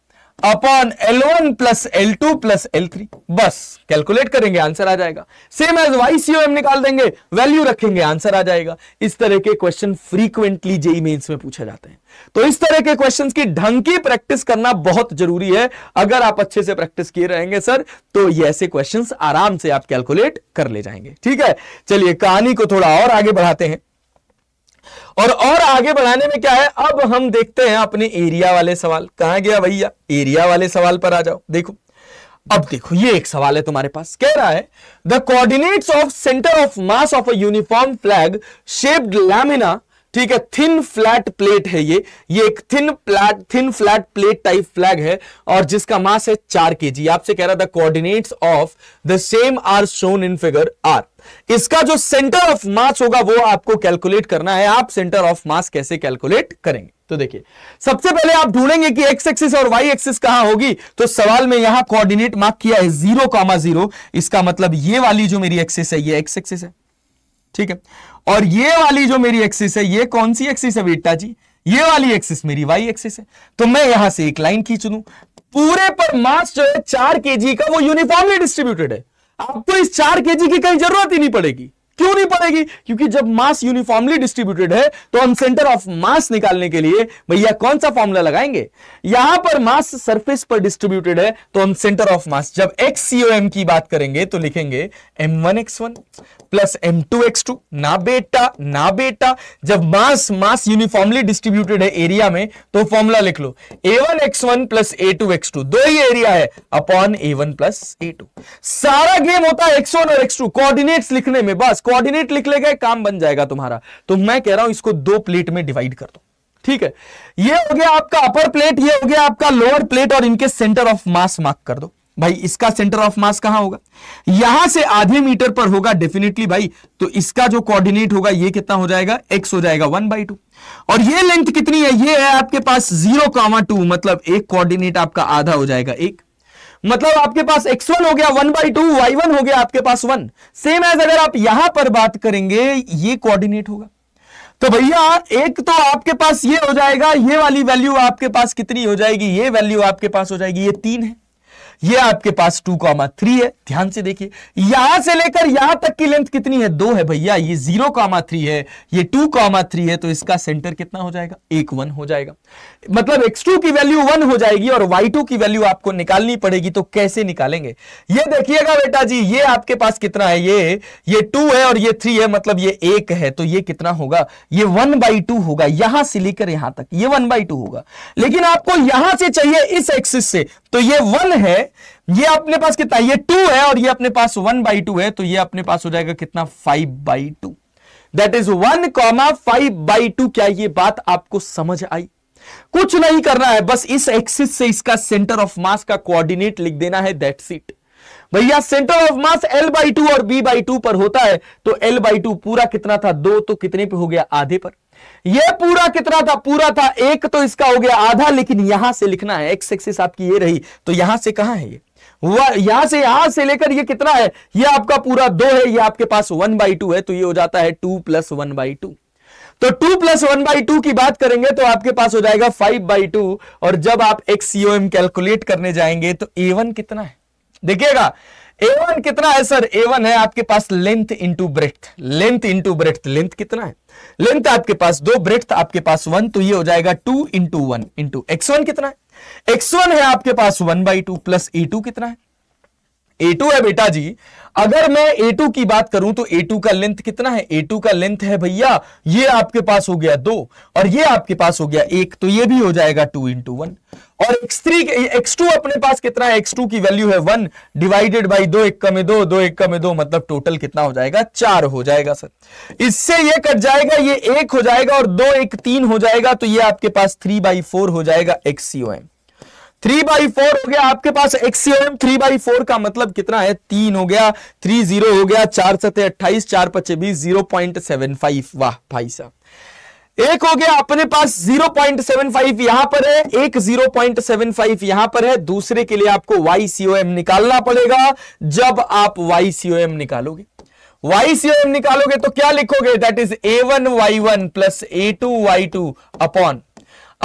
[SPEAKER 1] upon L one plus L two plus L three बस कैलकुलेट करेंगे आंसर आ जाएगा सेम एज वाई एम निकाल देंगे वैल्यू रखेंगे आंसर आ जाएगा इस तरह के क्वेश्चन फ्रीक्वेंटली जेई मेन्स में पूछे जाते हैं तो इस तरह के क्वेश्चंस की ढंग की प्रैक्टिस करना बहुत जरूरी है अगर आप अच्छे से प्रैक्टिस किए रहेंगे सर तो ये ऐसे क्वेश्चन आराम से आप कैलकुलेट कर ले जाएंगे ठीक है चलिए कहानी को थोड़ा और आगे बढ़ाते हैं और और आगे बढ़ाने में क्या है अब हम देखते हैं अपने एरिया वाले सवाल कहा गया भैया एरिया वाले सवाल पर आ जाओ देखो अब देखो ये एक सवाल है तुम्हारे पास कह रहा है the coordinates of centre of mass of a uniform flag shaped lamina ठीक है थिन फ्लैट प्लेट है ये ये एक thin flat thin flat plate type flag है और जिसका मास है चार के जी आपसे कह रहा था coordinates of the same are shown in figure are इसका जो सेंटर ऑफ मास होगा वो आपको कैलकुलेट करना है आप सेंटर ऑफ मास कैसे कैलकुलेट करेंगे तो देखिए सबसे पहले आप ढूंढेंगे कि एक्स एक्सिस और वाई एक्सिस कहां होगी तो सवाल में यहां कोऑर्डिनेट मार्क किया है जीरो कॉमा जीरो इसका मतलब ये वाली जो मेरी एक्सिस है ये एक्स एक्सिस है ठीक है और ये वाली जो मेरी एक्सिस है ये कौन सी एक्सिस है बेटा जी ये वाली एक्सिस मेरी वाई एक्सिस है तो मैं यहां से एक लाइन खींच दू पूरे पर मास जो है चार के का वो यूनिफॉर्मली डिस्ट्रीब्यूटेड है आपको इस चार के की कहीं जरूरत ही नहीं पड़ेगी क्यों नहीं पड़ेगी क्योंकि जब मास यूनिफॉर्मली डिस्ट्रीब्यूटेड है तो हम सेंटर ऑफ मास निकालने के लिए भैया कौन सा फॉर्मूला लगाएंगे यहां पर मास सरफेस पर डिस्ट्रीब्यूटेड है तो हम सेंटर ऑफ मास जब एक्स सीओएम की बात करेंगे तो लिखेंगे M one x one plus M two x two ना बेटा ना बेटा जब मास मास यूनिफॉर्मली डिस्ट्रीब्यूटेड है एरिया में तो फॉर्मूला लिख लो A one x one plus A two x two दो ही एरिया है upon A one plus A two सारा गेम होता है एक्स वन और एक्स टू कोऑर्डिनेट्स लिखने में बस कोऑर्डिनेट लिख लेगा काम बन जाएगा तुम्हारा तो मैं कह रहा हूं इसको दो प्लेट में डिवाइड कर दो ठीक है ये हो गया आपका अपर प्लेट ये हो गया आपका लोअर प्लेट और इनके सेंटर ऑफ मास मार्क कर दो भाई इसका सेंटर ऑफ मास कहां होगा यहां से आधे मीटर पर होगा डेफिनेटली भाई तो इसका जो कोऑर्डिनेट होगा ये कितना हो जाएगा एक्स हो जाएगा वन बाई टू और ये लेंथ कितनी है ये है आपके पास जीरो कामा टू मतलब एक कोऑर्डिनेट आपका आधा हो जाएगा एक मतलब आपके पास एक्स वन हो गया one by two y one हो गया आपके पास वन सेम एज अगर आप यहां पर बात करेंगे ये कोऑर्डिनेट होगा तो भैया एक तो आपके पास ये हो जाएगा ये वाली वैल्यू आपके पास कितनी हो जाएगी ये वैल्यू आपके पास हो जाएगी ये तीन है ये आपके पास टू कॉमा थ्री है ध्यान से देखिए यहां से लेकर यहां तक की लेंथ कितनी है दो है भैया ये जीरो कॉमा थ्री है ये टू कॉमा थ्री है तो इसका सेंटर कितना हो जाएगा एक वन हो जाएगा मतलब एक्स टू की वैल्यू वन हो जाएगी और वाई टू की वैल्यू आपको निकालनी पड़ेगी तो कैसे निकालेंगे ये देखिएगा बेटा जी ये आपके पास कितना है ये ये टू है और ये थ्री है मतलब ये एक है तो ये कितना होगा ये वन बाई टू होगा यहां से लेकर यहां तक ये वन बाई टू होगा लेकिन आपको यहां से चाहिए इस एक्सिस से तो ये वन है ये अपने पास कितना ये टू है और ये अपने पास वन बाई टू है तो ये अपने पास हो जाएगा कितना five by two that is one comma five by two क्या ये बात आपको समझ आई कुछ नहीं करना है बस इस एक्सिस से इसका सेंटर ऑफ मास का कोऑर्डिनेट लिख देना है दैट सीट भैया centre of mass L by two और बी बाई टू पर होता है तो एल बाई टू पूरा कितना था दो तो कितने पे हो गया आधे पर ये पूरा कितना था पूरा था एक तो इसका हो गया आधा लेकिन यहां से लिखना है एक्स एक्सिस आपकी ये रही तो यहां से कहां है ये वह यहां से यहां से लेकर ये कितना है ये आपका पूरा दो है ये आपके पास वन बाई टू है तो ये हो जाता है two plus one by two तो two plus one by two की बात करेंगे तो आपके पास हो जाएगा फाइव बाई टू और जब आप एम कैलकुलेट करने जाएंगे तो ए वन कितना है देखिएगा ए कितना है सर ए है आपके पास length into breadth length into breadth length कितना है लेंथ आपके पास दो ब्रेथ आपके पास वन तो ये हो जाएगा two into one into x one कितना है एक्स वन है आपके पास one by two plus A two कितना है ए टू है बेटा जी अगर मैं ए टू की बात करूं तो ए टू का लेंथ कितना है ए टू का लेंथ है भैया ये आपके पास हो गया दो और ये आपके पास हो गया एक तो ये भी हो जाएगा टू इंटू वन और एक्स थ्री एक्स टू अपने पास कितना है एक्स टू की वैल्यू है वन डिवाइडेड बाई दो एक में दो दो एक में दो मतलब टोटल कितना हो जाएगा चार हो जाएगा सर इससे ये कट जाएगा ये एक हो जाएगा और दो एक तीन हो जाएगा तो ये आपके पास थ्री बाई फोर हो जाएगा x M three by four हो गया आपके पास एक्सीएम थ्री बाई फोर का मतलब कितना है तीन हो गया थ्री जीरो हो गया चार सते अट्ठाईस चार पच्चे बीस जीरो पॉइंट सेवन फाइव वाह भाई साहब एक हो गया अपने पास 0.75 पॉइंट यहां पर है एक 0.75 पॉइंट यहां पर है दूसरे के लिए आपको YCOM निकालना पड़ेगा जब आप YCOM निकालोगे YCOM निकालोगे तो क्या लिखोगे that is A1Y1 one Y one plus A two Y two upon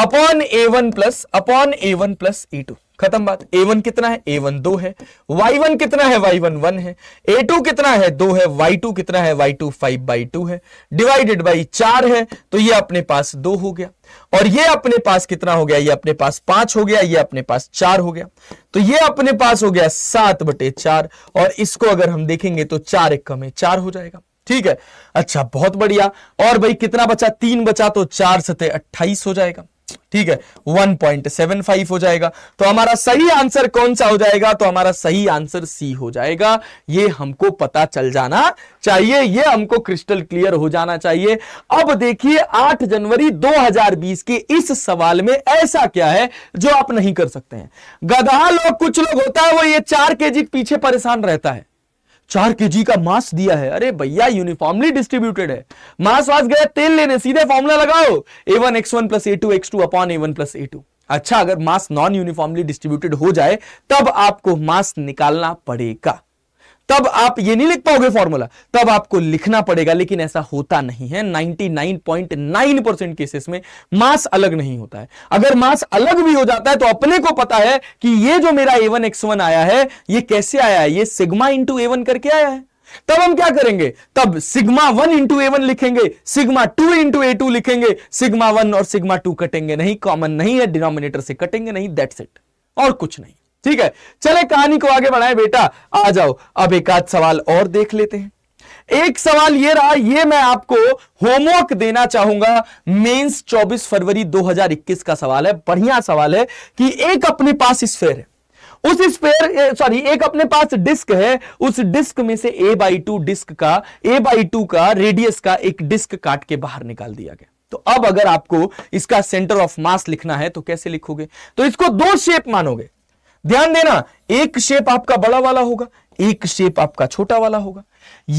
[SPEAKER 1] upon A one plus upon A one plus E two खत्म बात ए वन कितना है ए वन दो है वाई वन कितना है वाई वन वन है ए टू कितना है दो है वाई टू कितना है y two five by two है डिवाइडेड बाई चार है तो ये अपने पास दो हो गया और ये अपने पास कितना हो गया ये अपने पास पांच हो गया ये अपने पास चार हो गया तो ये अपने पास हो गया सात बटे चार और इसको अगर हम देखेंगे तो चार एक कम है चार हो जाएगा ठीक है अच्छा बहुत बढ़िया और भाई कितना बचा तीन बचा तो चार सतह अट्ठाईस हो जाएगा ठीक है 1.75 हो जाएगा तो हमारा सही आंसर कौन सा हो जाएगा तो हमारा सही आंसर सी हो जाएगा ये हमको पता चल जाना चाहिए ये हमको क्रिस्टल क्लियर हो जाना चाहिए अब देखिए 8 जनवरी 2020 के इस सवाल में ऐसा क्या है जो आप नहीं कर सकते हैं गधा लोग कुछ लोग होता है वो ये चार के पीछे परेशान रहता है चार के जी का मास दिया है अरे भैया यूनिफॉर्मली डिस्ट्रीब्यूटेड है मास वास गया तेल लेने सीधे फॉर्मुला लगाओ A one x one plus A two x two upon A one plus A two अच्छा अगर मास नॉन यूनिफॉर्मली डिस्ट्रीब्यूटेड हो जाए तब आपको मास निकालना पड़ेगा तब आप ये नहीं लिख पाओगे फॉर्मूला तब आपको लिखना पड़ेगा लेकिन ऐसा होता नहीं है 99.9 परसेंट केसेस में मास अलग नहीं होता है अगर मास अलग भी हो जाता है तो अपने को पता है कि ये जो मेरा ए वन एक्स वन आया है ये कैसे आया है ये सिग्मा इंटू ए वन करके आया है तब हम क्या करेंगे तब sigma one into A one लिखेंगे sigma two into A two लिखेंगे सिग्मा वन और सिग्मा टू कटेंगे नहीं कॉमन नहीं है डिनोमिनेटर से कटेंगे नहीं दैट्स इट और कुछ नहीं ठीक है चले कहानी को आगे बढ़ाए बेटा आ जाओ अब एक आध सवाल और देख लेते हैं एक सवाल ये रहा ये मैं आपको होमवर्क देना चाहूंगा मेंस 24 फरवरी 2021 का सवाल है बढ़िया सवाल है कि एक अपने पास स्फेयर है उस स्पेयर सॉरी एक अपने पास डिस्क है उस डिस्क में से ए बाई टू डिस्क का ए बाई टू का रेडियस का एक डिस्क काट के बाहर निकाल दिया गया तो अब अगर आपको इसका सेंटर ऑफ मास लिखना है तो कैसे लिखोगे तो इसको दो शेप मानोगे ध्यान देना एक शेप आपका बड़ा वाला होगा एक शेप आपका छोटा वाला होगा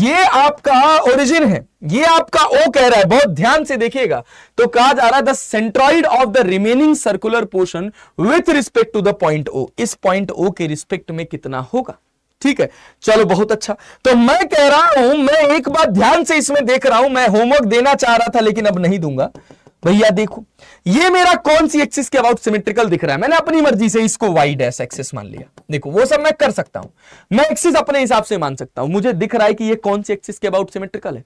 [SPEAKER 1] ये आपका ओरिजिन है ये आपका ओ कह रहा है बहुत ध्यान से देखिएगा तो कहा जा रहा है the centroid of the remaining circular portion with respect to the point O इस पॉइंट ओ के रिस्पेक्ट में कितना होगा ठीक है चलो बहुत अच्छा तो मैं कह रहा हूं मैं एक बार ध्यान से इसमें देख रहा हूं मैं होमवर्क देना चाह रहा था लेकिन अब नहीं दूंगा भैया देखो ये मेरा कौन सी एक्सिस के अबाउट सिमेट्रिकल दिख रहा है मैंने अपनी मर्जी से इसको वाई डैश एक्सिस मान लिया देखो वो सब मैं कर सकता हूं मैं एक्सिस अपने हिसाब से मान सकता हूं मुझे दिख रहा है कि ये कौन सी एक्सिस के अबाउट सिमेट्रिकल है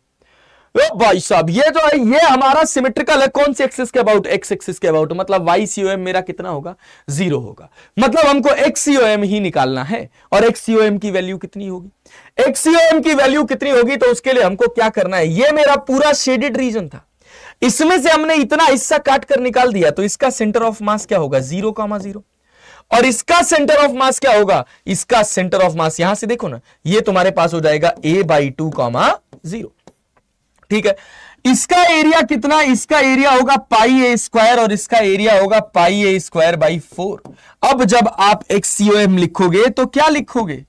[SPEAKER 1] ओ भाई साहब ये जो है ये हमारा सिमेट्रिकल है कौन से एक्सिस के अबाउट एक्स एक्सिस के अबाउट मतलब वाई सी ओ एम मेरा कितना होगा जीरो होगा मतलब हमको एक्स सी ओ एम ही निकालना है और एक्स सी ओ एम की वैल्यू कितनी होगी एक्स सी ओ एम की वैल्यू कितनी होगी तो उसके लिए हमको क्या करना है ये मेरा पूरा शेडेड रीजन था इसमें से हमने इतना हिस्सा काट कर निकाल दिया तो इसका सेंटर ऑफ मास क्या होगा जीरो कामा जीरो और इसका सेंटर ऑफ मास क्या होगा इसका सेंटर ऑफ मास यहां से देखो ना ये तुम्हारे पास हो जाएगा A by two comma zero ठीक है इसका एरिया कितना इसका एरिया होगा पाई ए स्क्वायर और इसका एरिया होगा pi A square by four अब जब आप एक्सीओएम लिखोगे तो क्या लिखोगे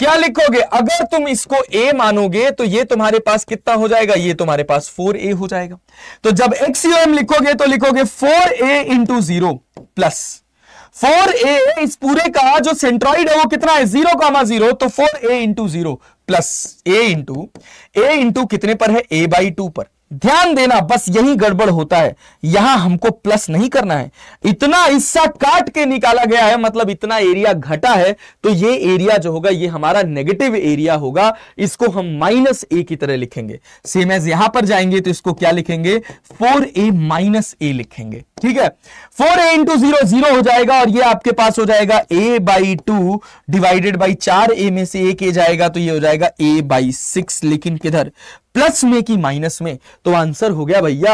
[SPEAKER 1] क्या लिखोगे अगर तुम इसको ए मानोगे तो ये तुम्हारे पास कितना हो जाएगा ये तुम्हारे पास फोर ए हो जाएगा तो जब एक्स यू एम लिखोगे तो लिखोगे four A into zero plus four A इस पूरे का जो सेंट्रॉइड है वो कितना है जीरो कामा जीरो तो four A into zero plus A into A into कितने पर है ए बाई टू पर ध्यान देना बस यही गड़बड़ होता है यहां हमको प्लस नहीं करना है इतना हिस्सा काट के निकाला गया है मतलब इतना एरिया घटा है तो ये एरिया जो होगा ये हमारा नेगेटिव एरिया होगा इसको हम माइनस ए की तरह लिखेंगे सेम एज यहां पर जाएंगे तो इसको क्या लिखेंगे फोर ए माइनस ए लिखेंगे ठीक है four A into zero zero हो जाएगा और ये आपके पास हो जाएगा A by two divided by चार ए में से एक ए जाएगा तो ये हो जाएगा ए बाई सिक्स लेकिन किधर प्लस में की माइनस में तो आंसर हो गया भैया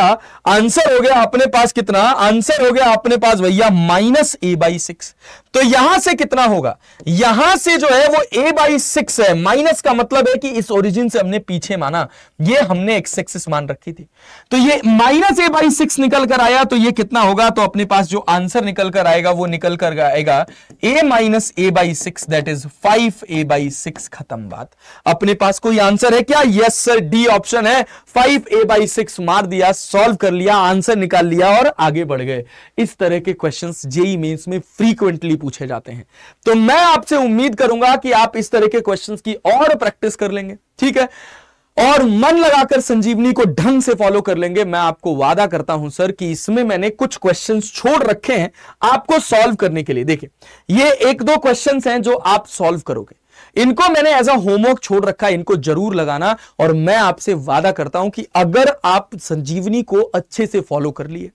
[SPEAKER 1] आंसर हो गया अपने पास कितना आंसर हो गया अपने पास भैया माइनस ए बाई सिक्स तो यहां से कितना होगा यहां से जो है वो ए बाई सिक्स है माइनस का मतलब है कि इस ओरिजिन से हमने पीछे माना ये हमने एक्स एक्सिस मान रखी थी तो ये माइनस ए बाई सिक्स निकल कर आया तो ये कितना कितना होगा तो अपने पास जो आंसर निकल कर आएगा वो निकल कर आएगा a minus a by six that is five a by six खत्म बात अपने पास कोई आंसर है क्या यस सर डी ऑप्शन है फाइव ए बाई सिक्स मार दिया सॉल्व कर लिया आंसर निकाल लिया और आगे बढ़ गए इस तरह के क्वेश्चन जेई मेन्स में फ्रीक्वेंटली पूछे जाते हैं तो मैं आपसे उम्मीद करूंगा कि आप इस तरह के क्वेश्चन की और प्रैक्टिस कर लेंगे ठीक है और मन लगाकर संजीवनी को ढंग से फॉलो कर लेंगे मैं आपको वादा करता हूं सर कि इसमें मैंने कुछ क्वेश्चंस छोड़ रखे हैं आपको सॉल्व करने के लिए देखिए ये एक दो क्वेश्चंस हैं जो आप सॉल्व करोगे इनको मैंने एज अ होमवर्क छोड़ रखा है इनको जरूर लगाना और मैं आपसे वादा करता हूं कि अगर आप संजीवनी को अच्छे से फॉलो कर लिए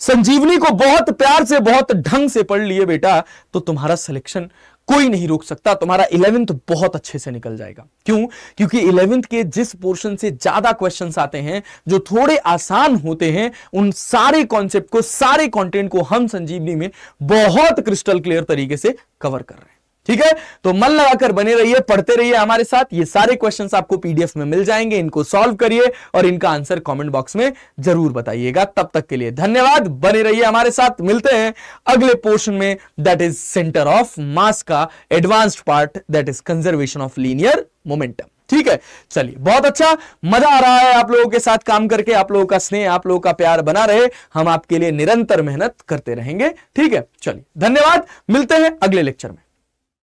[SPEAKER 1] संजीवनी को बहुत प्यार से बहुत ढंग से पढ़ लिए बेटा तो तुम्हारा सिलेक्शन कोई नहीं रोक सकता तुम्हारा इलेवेंथ बहुत अच्छे से निकल जाएगा क्यों क्योंकि इलेवेंथ के जिस पोर्शन से ज्यादा क्वेश्चन आते हैं जो थोड़े आसान होते हैं उन सारे कॉन्सेप्ट को सारे कॉन्टेंट को हम संजीवनी में बहुत क्रिस्टल क्लियर तरीके से कवर कर रहे हैं ठीक है तो मन लगाकर बने रहिए पढ़ते रहिए हमारे साथ ये सारे क्वेश्चन आपको पीडीएफ में मिल जाएंगे इनको सॉल्व करिए और इनका आंसर कॉमेंट बॉक्स में जरूर बताइएगा तब तक के लिए धन्यवाद बने रहिए हमारे साथ मिलते हैं अगले पोर्शन में that is centre of mass का advanced part that is conservation of linear momentum ठीक है चलिए बहुत अच्छा मजा आ रहा है आप लोगों के साथ काम करके आप लोगों का स्नेह आप लोगों का प्यार बना रहे हम आपके लिए निरंतर मेहनत करते रहेंगे ठीक है चलिए धन्यवाद मिलते हैं अगले लेक्चर में